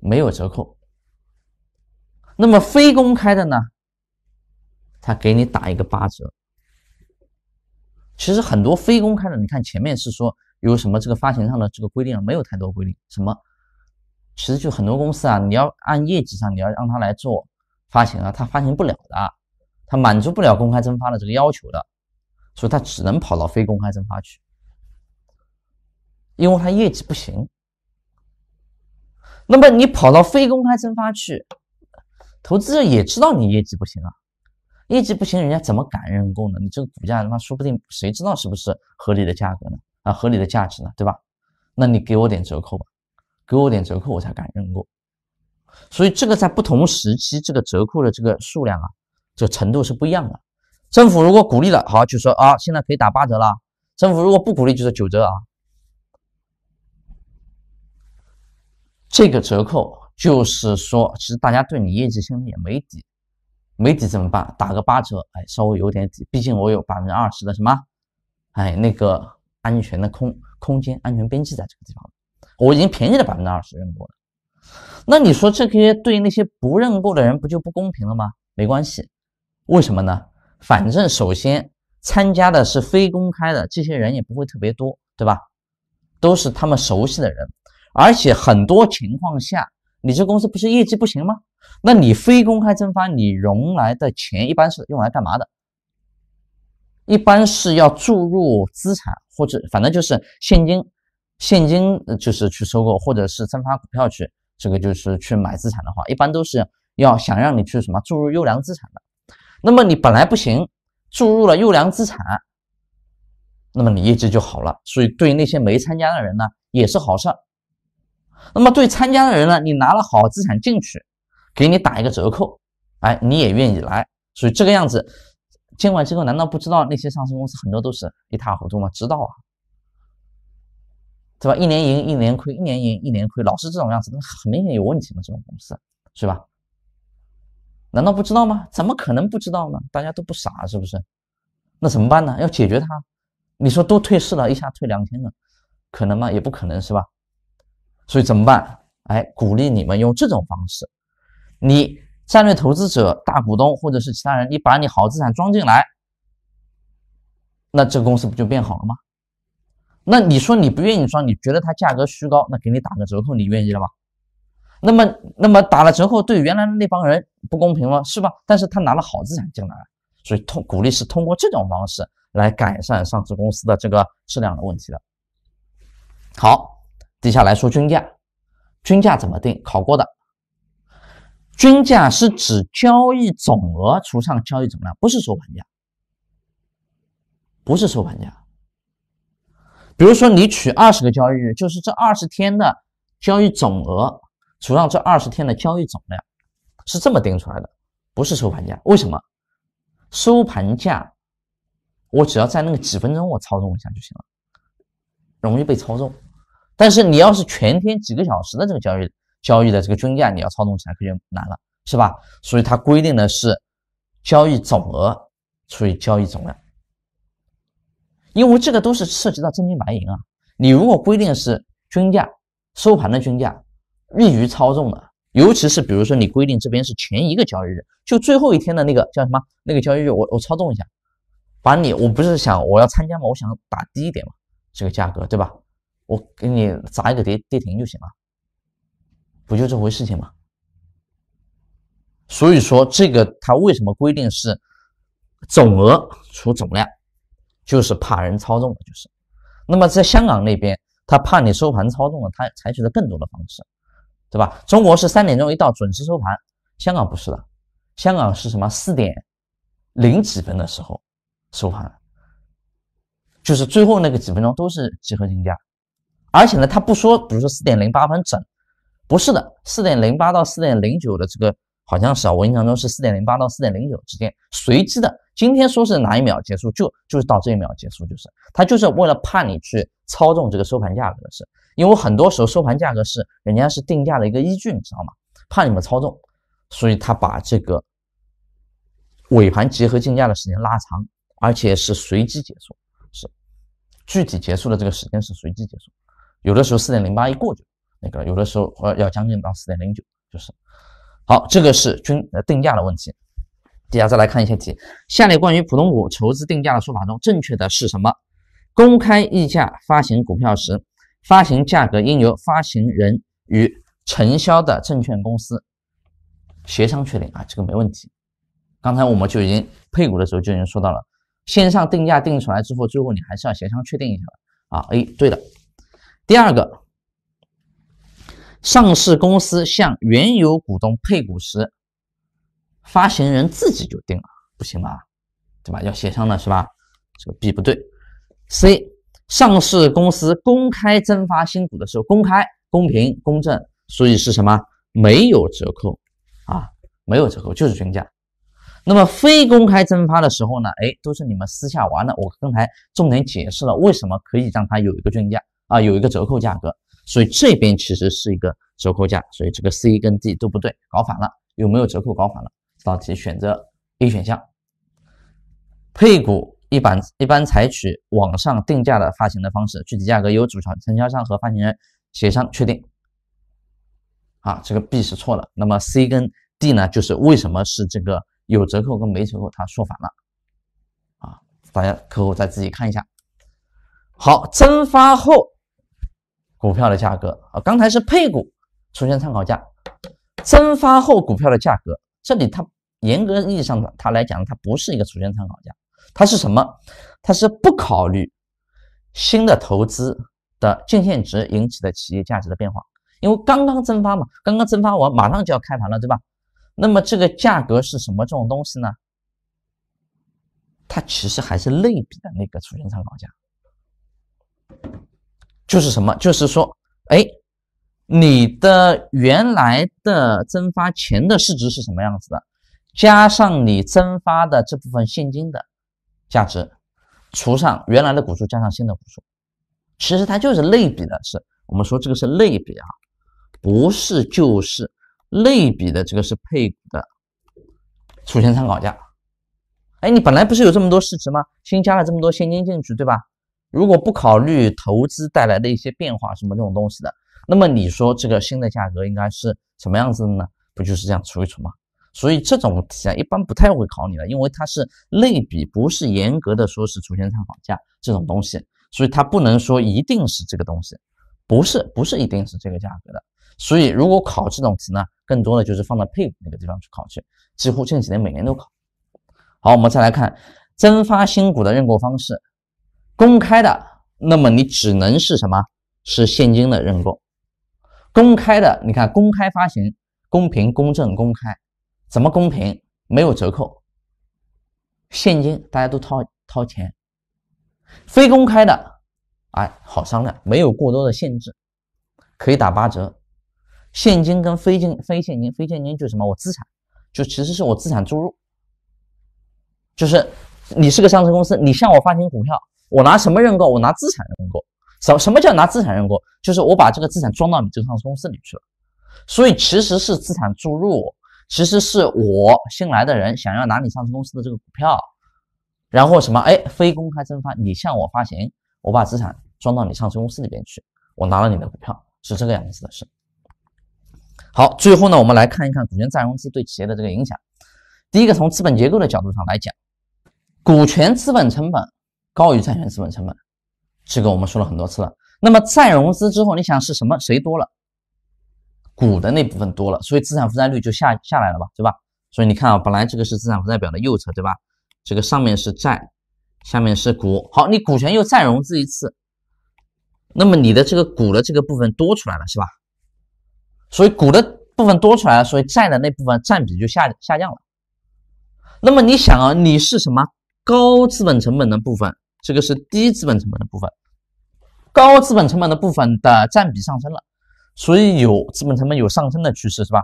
没有折扣。那么非公开的呢，他给你打一个八折。其实很多非公开的，你看前面是说有什么这个发行上的这个规定没有太多规定。什么？其实就很多公司啊，你要按业绩上，你要让它来做发行啊，它发行不了的，它满足不了公开增发的这个要求的，所以它只能跑到非公开增发去，因为它业绩不行。那么你跑到非公开增发去，投资者也知道你业绩不行啊。业绩不行，人家怎么敢认购呢？你这个股价，他妈说不定谁知道是不是合理的价格呢？啊，合理的价值呢，对吧？那你给我点折扣吧，给我点折扣，我才敢认购。所以这个在不同时期，这个折扣的这个数量啊，这程度是不一样的。政府如果鼓励了，好就说啊，现在可以打八折了；政府如果不鼓励，就是九折啊。这个折扣就是说，其实大家对你业绩心里也没底。没底怎么办？打个八折，哎，稍微有点底，毕竟我有百分之二十的什么，哎，那个安全的空空间、安全边际在这个地方，我已经便宜了百分之二十认购了。那你说这些对那些不认购的人不就不公平了吗？没关系，为什么呢？反正首先参加的是非公开的，这些人也不会特别多，对吧？都是他们熟悉的人，而且很多情况下。你这公司不是业绩不行吗？那你非公开增发你融来的钱一般是用来干嘛的？一般是要注入资产或者反正就是现金，现金就是去收购或者是增发股票去，这个就是去买资产的话，一般都是要想让你去什么注入优良资产的。那么你本来不行，注入了优良资产，那么你业绩就好了。所以对那些没参加的人呢，也是好事。那么对参加的人呢？你拿了好资产进去，给你打一个折扣，哎，你也愿意来，所以这个样子，监管机构难道不知道那些上市公司很多都是一塌糊涂吗？知道啊，对吧？一年盈一年亏，一年盈一年亏，老是这种样子，那很明显有问题嘛，这种公司是吧？难道不知道吗？怎么可能不知道呢？大家都不傻，是不是？那怎么办呢？要解决它，你说都退市了一下，退两千个，可能吗？也不可能，是吧？所以怎么办？哎，鼓励你们用这种方式。你战略投资者、大股东或者是其他人，你把你好资产装进来，那这个公司不就变好了吗？那你说你不愿意装，你觉得它价格虚高，那给你打个折扣，你愿意了吗？那么，那么打了折扣对原来的那帮人不公平吗？是吧？但是他拿了好资产进来，所以通鼓励是通过这种方式来改善上市公司的这个质量的问题的。好。底下来说均价，均价怎么定？考过的均价是指交易总额除上交易总量，不是收盘价，不是收盘价。比如说你取二十个交易日，就是这二十天的交易总额除上这二十天的交易总量，是这么定出来的，不是收盘价。为什么？收盘价，我只要在那个几分钟我操纵一下就行了，容易被操纵。但是你要是全天几个小时的这个交易交易的这个均价，你要操纵起来，可就难了，是吧？所以它规定的是交易总额除以交易总量，因为这个都是涉及到真金白银啊。你如果规定是均价收盘的均价，易于操纵的。尤其是比如说你规定这边是前一个交易日，就最后一天的那个叫什么那个交易日，我我操纵一下，把你我不是想我要参加嘛，我想打低一点嘛，这个价格对吧？我给你砸一个跌跌停就行了，不就这回事情吗？所以说，这个它为什么规定是总额除总量，就是怕人操纵的，就是。那么在香港那边，他怕你收盘操纵了，他采取了更多的方式，对吧？中国是三点钟一到准时收盘，香港不是的，香港是什么四点零几分的时候收盘，就是最后那个几分钟都是集合竞价。而且呢，他不说，比如说四点零八分整，不是的，四点零八到四点零九的这个好像是啊，我印象中是四点零八到四点零九之间随机的。今天说是哪一秒结束，就就是到这一秒结束，就是他就是为了怕你去操纵这个收盘价格，是因为很多时候收盘价格是人家是定价的一个依据，你知道吗？怕你们操纵，所以他把这个尾盘集合竞价的时间拉长，而且是随机结束，是具体结束的这个时间是随机结束。有的时候四点零八一过就那个，有的时候呃要将近到四点零九就是。好，这个是均定价的问题。底下再来看一下题。下列关于普通股筹资定价的说法中，正确的是什么？公开溢价发行股票时，发行价格应由发行人与承销的证券公司协商确定啊，这个没问题。刚才我们就已经配股的时候就已经说到了，线上定价定出来之后，最后你还是要协商确定一下的啊。哎，对的。第二个，上市公司向原有股东配股时，发行人自己就定了，不行啊，对吧？要协商的是吧？这个 B 不对。C，上市公司公开增发新股的时候，公开、公平、公正，所以是什么？没有折扣啊，没有折扣就是均价。那么非公开增发的时候呢？哎，都是你们私下玩的。我刚才重点解释了为什么可以让它有一个均价。啊，有一个折扣价格，所以这边其实是一个折扣价，所以这个 C 跟 D 都不对，搞反了，有没有折扣搞反了？这道题选择 A 选项。配股一般一般采取网上定价的发行的方式，具体价格由主承销商和发行人协商确定。啊，这个 B 是错了。那么 C 跟 D 呢，就是为什么是这个有折扣跟没折扣，他说反了。啊，大家课后再自己看一下。好，增发后。股票的价格啊，刚才是配股出现参考价，增发后股票的价格，这里它严格意义上的它来讲，它不是一个出现参考价，它是什么？它是不考虑新的投资的净现值引起的企业价值的变化，因为刚刚增发嘛，刚刚增发完马上就要开盘了，对吧？那么这个价格是什么这种东西呢？它其实还是类比的那个出现参考价。就是什么？就是说，哎，你的原来的增发前的市值是什么样子的？加上你增发的这部分现金的价值，除上原来的股数加上新的股数，其实它就是类比的，是。我们说这个是类比啊，不是就是类比的，这个是配股的出现参考价。哎，你本来不是有这么多市值吗？新加了这么多现金进去，对吧？如果不考虑投资带来的一些变化什么这种东西的，那么你说这个新的价格应该是什么样子的呢？不就是这样除一除吗？所以这种题啊，一般不太会考你了，因为它是类比，不是严格的说是除现参考价这种东西，所以它不能说一定是这个东西，不是不是一定是这个价格的。所以如果考这种题呢，更多的就是放在配股那个地方去考去，几乎近几年每年都考。好，我们再来看增发新股的认购方式。公开的，那么你只能是什么？是现金的认购。公开的，你看公开发行，公平、公正、公开，怎么公平？没有折扣，现金大家都掏掏钱。非公开的，哎，好商量，没有过多的限制，可以打八折。现金跟非金、非现金、非现金就什么？我资产就其实是我资产注入，就是你是个上市公司，你向我发行股票。我拿什么认购？我拿资产认购。什什么叫拿资产认购？就是我把这个资产装到你这上市公司里去了。所以其实是资产注入，其实是我新来的人想要拿你上市公司的这个股票，然后什么？哎，非公开增发，你向我发行，我把资产装到你上市公司里边去，我拿了你的股票，是这个样子的事。好，最后呢，我们来看一看股权再融资对企业的这个影响。第一个，从资本结构的角度上来讲，股权资本成本。高于债权资本成本，这个我们说了很多次了。那么再融资之后，你想是什么？谁多了？股的那部分多了，所以资产负债率就下下来了吧，对吧？所以你看啊，本来这个是资产负债表的右侧，对吧？这个上面是债，下面是股。好，你股权又再融资一次，那么你的这个股的这个部分多出来了，是吧？所以股的部分多出来了，所以债的那部分占比就下下降了。那么你想啊，你是什么高资本成本的部分？这个是低资本成本的部分，高资本成本的部分的占比上升了，所以有资本成本有上升的趋势，是吧？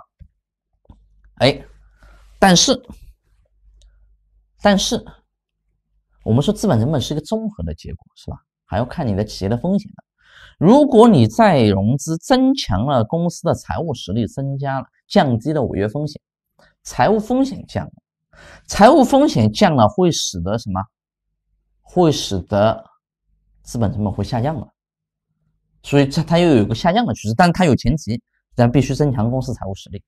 哎，但是，但是，我们说资本成本是一个综合的结果，是吧？还要看你的企业的风险的。如果你再融资，增强了公司的财务实力，增加了，降低了违约风险，财务风险降了，财务风险降了，会使得什么？会使得资本成本会下降的，所以它它又有一个下降的趋势，但是它有前提，咱必须增强公司财务实力，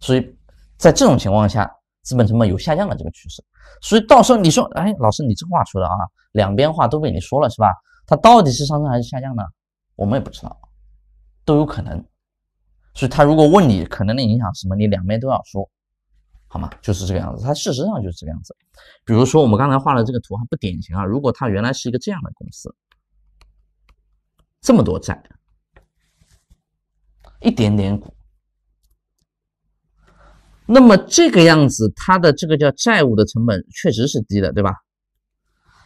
所以在这种情况下，资本成本有下降的这个趋势，所以到时候你说，哎，老师你这话说的啊，两边话都被你说了是吧？它到底是上升还是下降呢？我们也不知道，都有可能，所以他如果问你可能的影响什么，你两边都要说。好吗？就是这个样子，它事实上就是这个样子。比如说，我们刚才画的这个图，还不典型啊。如果它原来是一个这样的公司，这么多债，一点点股，那么这个样子，它的这个叫债务的成本确实是低的，对吧？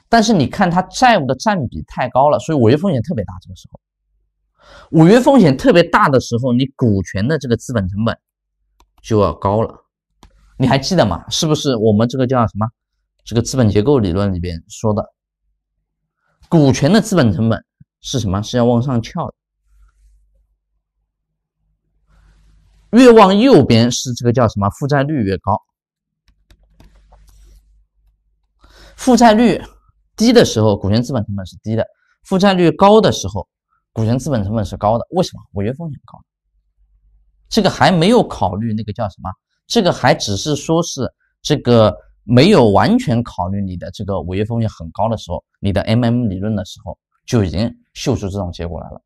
但是你看，它债务的占比太高了，所以违约风险特别大。这个时候，违约风险特别大的时候，你股权的这个资本成本就要高了。你还记得吗？是不是我们这个叫什么？这个资本结构理论里边说的，股权的资本成本是什么？是要往上翘的，越往右边是这个叫什么？负债率越高，负债率低的时候，股权资本成本是低的；负债率高的时候，股权资本成本是高的。为什么？违约风险高。这个还没有考虑那个叫什么？这个还只是说是这个没有完全考虑你的这个违约风险很高的时候，你的 MM 理论的时候就已经秀出这种结果来了，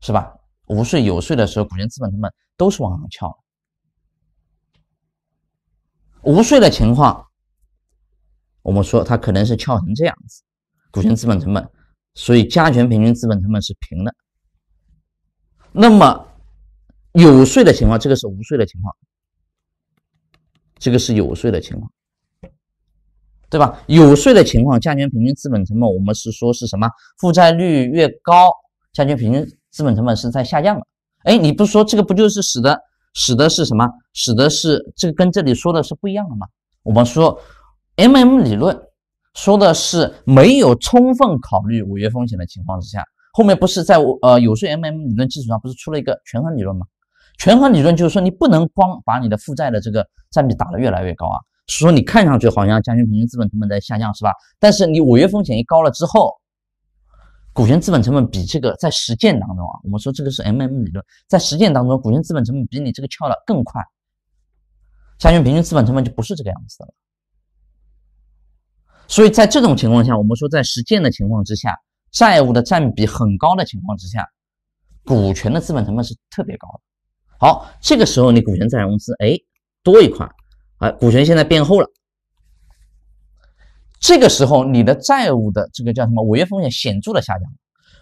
是吧？无税有税的时候，股权资本成本都是往上翘。无税的情况，我们说它可能是翘成这样子，股权资本成本，所以加权平均资本成本是平的。那么有税的情况，这个是无税的情况。这个是有税的情况，对吧？有税的情况，加权平均资本成本，我们是说是什么？负债率越高，加权平均资本成本是在下降的。哎，你不说这个，不就是使得使得是什么？使得是这个跟这里说的是不一样的吗？我们说，MM 理论说的是没有充分考虑违约风险的情况之下，后面不是在呃有税 MM 理论基础上，不是出了一个权衡理论吗？权衡理论就是说，你不能光把你的负债的这个占比打得越来越高啊，是说你看上去好像加权平均资本成本在下降，是吧？但是你违约风险一高了之后，股权资本成本比这个在实践当中啊，我们说这个是 MM 理论，在实践当中，股权资本成本比你这个翘的更快，加权平均资本成本就不是这个样子了。所以在这种情况下，我们说在实践的情况之下，债务的占比很高的情况之下，股权的资本成本是特别高的。好，这个时候你股权再融资，哎，多一块，啊，股权现在变厚了。这个时候你的债务的这个叫什么？违约风险显著的下降，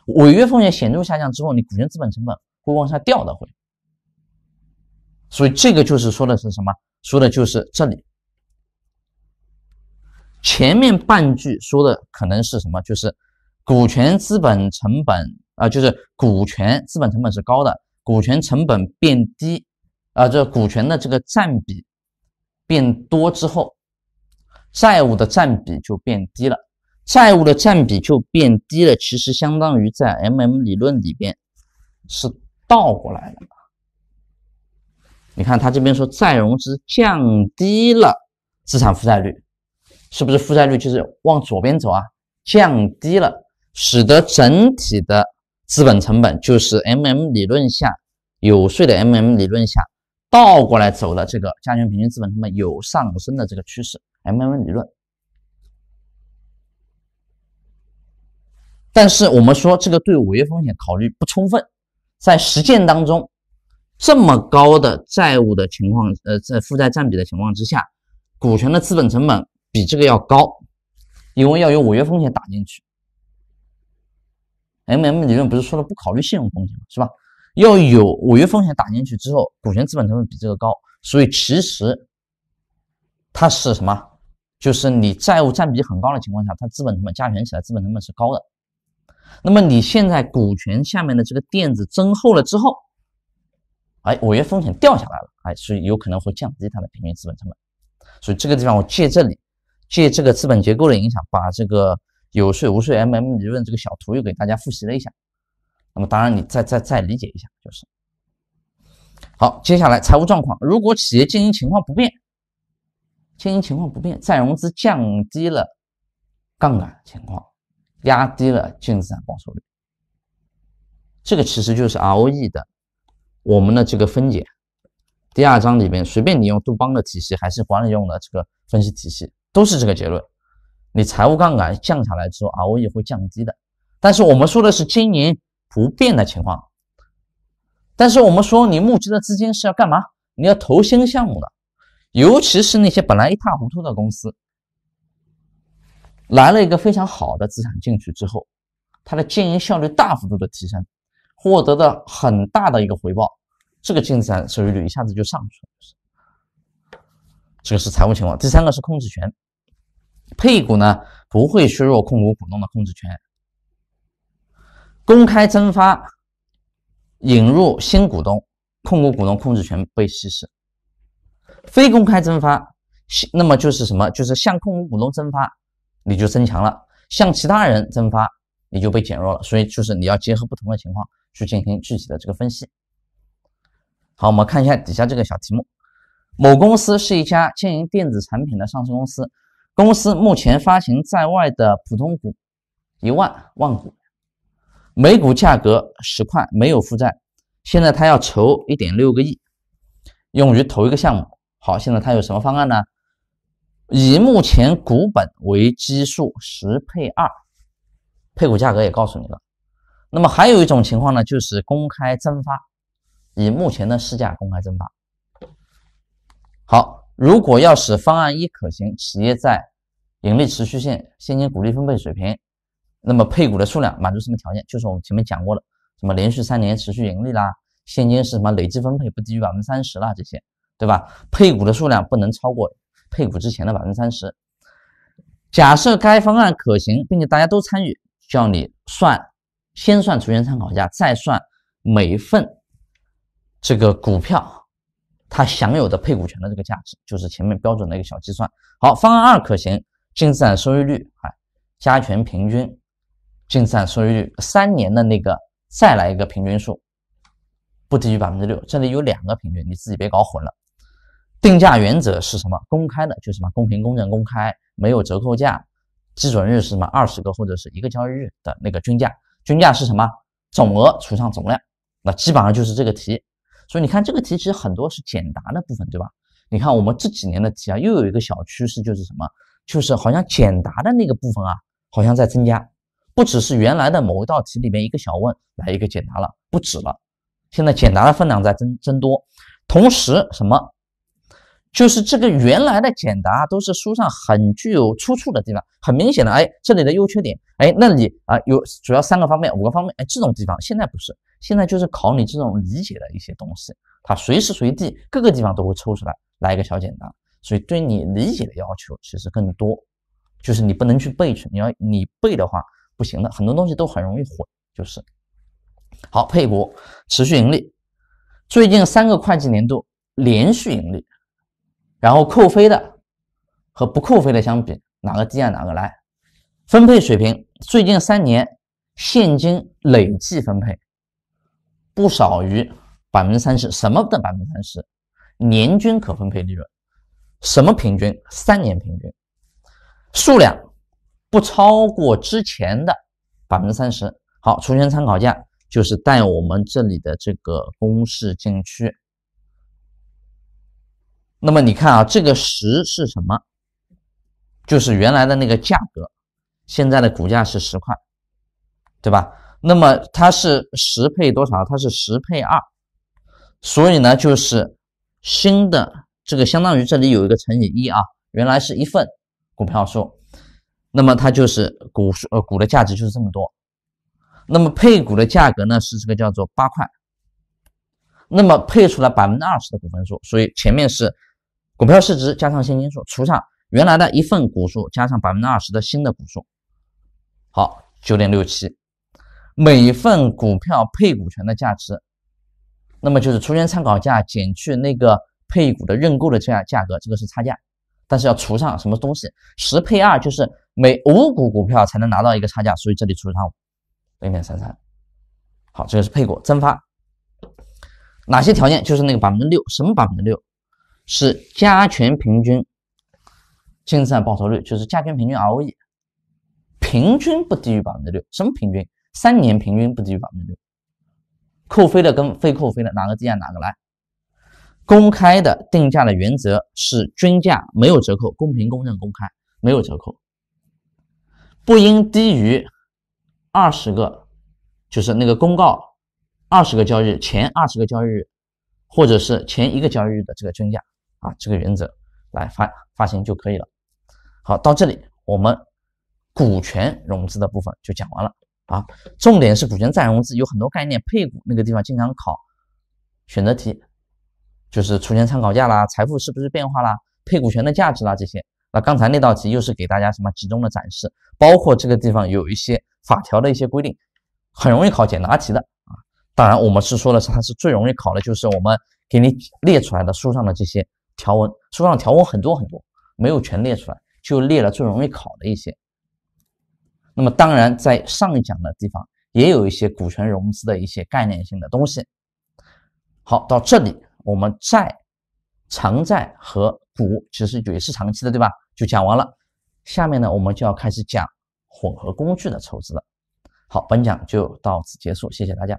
违约风险显著下降之后，你股权资本成本会往下掉的，会。所以这个就是说的是什么？说的就是这里前面半句说的可能是什么？就是股权资本成本啊，就是股权资本成本是高的。股权成本变低啊，这股权的这个占比变多之后，债务的占比就变低了。债务的占比就变低了，其实相当于在 MM 理论里边是倒过来的。你看他这边说，再融资降低了资产负债率，是不是负债率就是往左边走啊？降低了，使得整体的。资本成本就是 MM 理论下有税的 MM 理论下倒过来走了这个加权平均资本成本有上升的这个趋势，MM 理论。但是我们说这个对违约风险考虑不充分，在实践当中，这么高的债务的情况，呃，在负债占比的情况之下，股权的资本成本比这个要高，因为要有违约风险打进去。MM 理论不是说了不考虑信用风险吗？是吧？要有违约风险打进去之后，股权资本成本比这个高，所以其实它是什么？就是你债务占比很高的情况下，它资本成本加权起来资本成本是高的。那么你现在股权下面的这个垫子增厚了之后，哎，违约风险掉下来了，哎，所以有可能会降低它的平均资本成本。所以这个地方我借这里借这个资本结构的影响，把这个。有税无税 MM 理论这个小图又给大家复习了一下，那么当然你再再再理解一下就是好。接下来财务状况，如果企业经营情况不变，经营情况不变，再融资降低了杠杆情况，压低了净资产报酬率，这个其实就是 ROE 的我们的这个分解。第二章里面随便你用杜邦的体系还是管理用的这个分析体系，都是这个结论。你财务杠杆降下来之后，ROE 会降低的。但是我们说的是经营不变的情况。但是我们说你募集的资金是要干嘛？你要投新项目的，尤其是那些本来一塌糊涂的公司，来了一个非常好的资产进去之后，它的经营效率大幅度的提升，获得的很大的一个回报，这个净资产收益率一下子就上去了。这个是财务情况。第三个是控制权。配股呢不会削弱控股股东的控制权。公开增发引入新股东，控股股东控制权被稀释；非公开增发，那么就是什么？就是向控股股东增发，你就增强了；向其他人增发，你就被减弱了。所以就是你要结合不同的情况去进行具体的这个分析。好，我们看一下底下这个小题目：某公司是一家经营电子产品的上市公司。公司目前发行在外的普通股一万万股，每股价格十块，没有负债。现在他要筹一点六个亿，用于投一个项目。好，现在他有什么方案呢？以目前股本为基数十配二，配股价格也告诉你了。那么还有一种情况呢，就是公开增发，以目前的市价公开增发。好。如果要使方案一可行，企业在盈利持续性、现金股利分配水平，那么配股的数量满足什么条件？就是我们前面讲过的，什么连续三年持续盈利啦，现金是什么累计分配不低于百分之三十啦，这些对吧？配股的数量不能超过配股之前的百分之三十。假设该方案可行，并且大家都参与，叫你算，先算除权参考价，再算每份这个股票。它享有的配股权的这个价值，就是前面标准的一个小计算。好，方案二可行，净资产收益率，啊，加权平均净资产收益率三年的那个再来一个平均数，不低于百分之六。这里有两个平均，你自己别搞混了。定价原则是什么？公开的就什么公平、公正、公开，没有折扣价。基准日是什么？二十个或者是一个交易日的那个均价。均价是什么？总额除上总量。那基本上就是这个题。所以你看，这个题其实很多是简答的部分，对吧？你看我们这几年的题啊，又有一个小趋势，就是什么？就是好像简答的那个部分啊，好像在增加，不只是原来的某一道题里面一个小问来一个简答了，不止了。现在简答的分量在增增多，同时什么？就是这个原来的简答都是书上很具有出处的地方，很明显的。哎，这里的优缺点，哎，那里啊有主要三个方面、五个方面。哎，这种地方现在不是。现在就是考你这种理解的一些东西，它随时随地各个地方都会抽出来来一个小简单，所以对你理解的要求其实更多，就是你不能去背去，你要你背的话不行的，很多东西都很容易混，就是好配股持续盈利，最近三个会计年度连续盈利，然后扣非的和不扣非的相比哪个低啊哪个来？分配水平最近三年现金累计分配。不少于百分之三十，什么的百分之三十，年均可分配利润，什么平均三年平均，数量不超过之前的百分之三十。好，除权参考价就是带我们这里的这个公式进去。那么你看啊，这个十是什么？就是原来的那个价格，现在的股价是十块，对吧？那么它是十配多少？它是十配二，所以呢，就是新的这个相当于这里有一个乘以一啊，原来是一份股票数，那么它就是股数呃股的价值就是这么多，那么配股的价格呢是这个叫做八块，那么配出来百分之二十的股份数，所以前面是股票市值加上现金数除上原来的一份股数加上百分之二十的新的股数，好，九点六七。每份股票配股权的价值，那么就是除权参考价减去那个配股的认购的价价格，这个是差价，但是要除上什么东西？十配二就是每五股股票才能拿到一个差价，所以这里除上零点三三。好，这个是配股增发，哪些条件？就是那个百分之六，什么百分之六？是加权平均净资产报酬率，就是加权平均 ROE，平均不低于百分之六，什么平均？三年平均不低于百分之六，扣非的跟非扣非的哪个低啊？哪个来？公开的定价的原则是均价没有折扣，公平、公正、公开，没有折扣，不应低于二十个，就是那个公告二十个交易日前二十个交易日，或者是前一个交易日的这个均价啊，这个原则来发发行就可以了。好，到这里我们股权融资的部分就讲完了。啊，重点是股权再融资，有很多概念，配股那个地方经常考选择题，就是出现参考价啦，财富是不是变化啦，配股权的价值啦这些。那刚才那道题又是给大家什么集中的展示，包括这个地方有一些法条的一些规定，很容易考简答题的啊。当然，我们是说的是它是最容易考的，就是我们给你列出来的书上的这些条文，书上条文很多很多，没有全列出来，就列了最容易考的一些。那么当然，在上一讲的地方也有一些股权融资的一些概念性的东西。好，到这里我们债、偿债和股其实也是长期的，对吧？就讲完了。下面呢，我们就要开始讲混合工具的筹资了。好，本讲就到此结束，谢谢大家。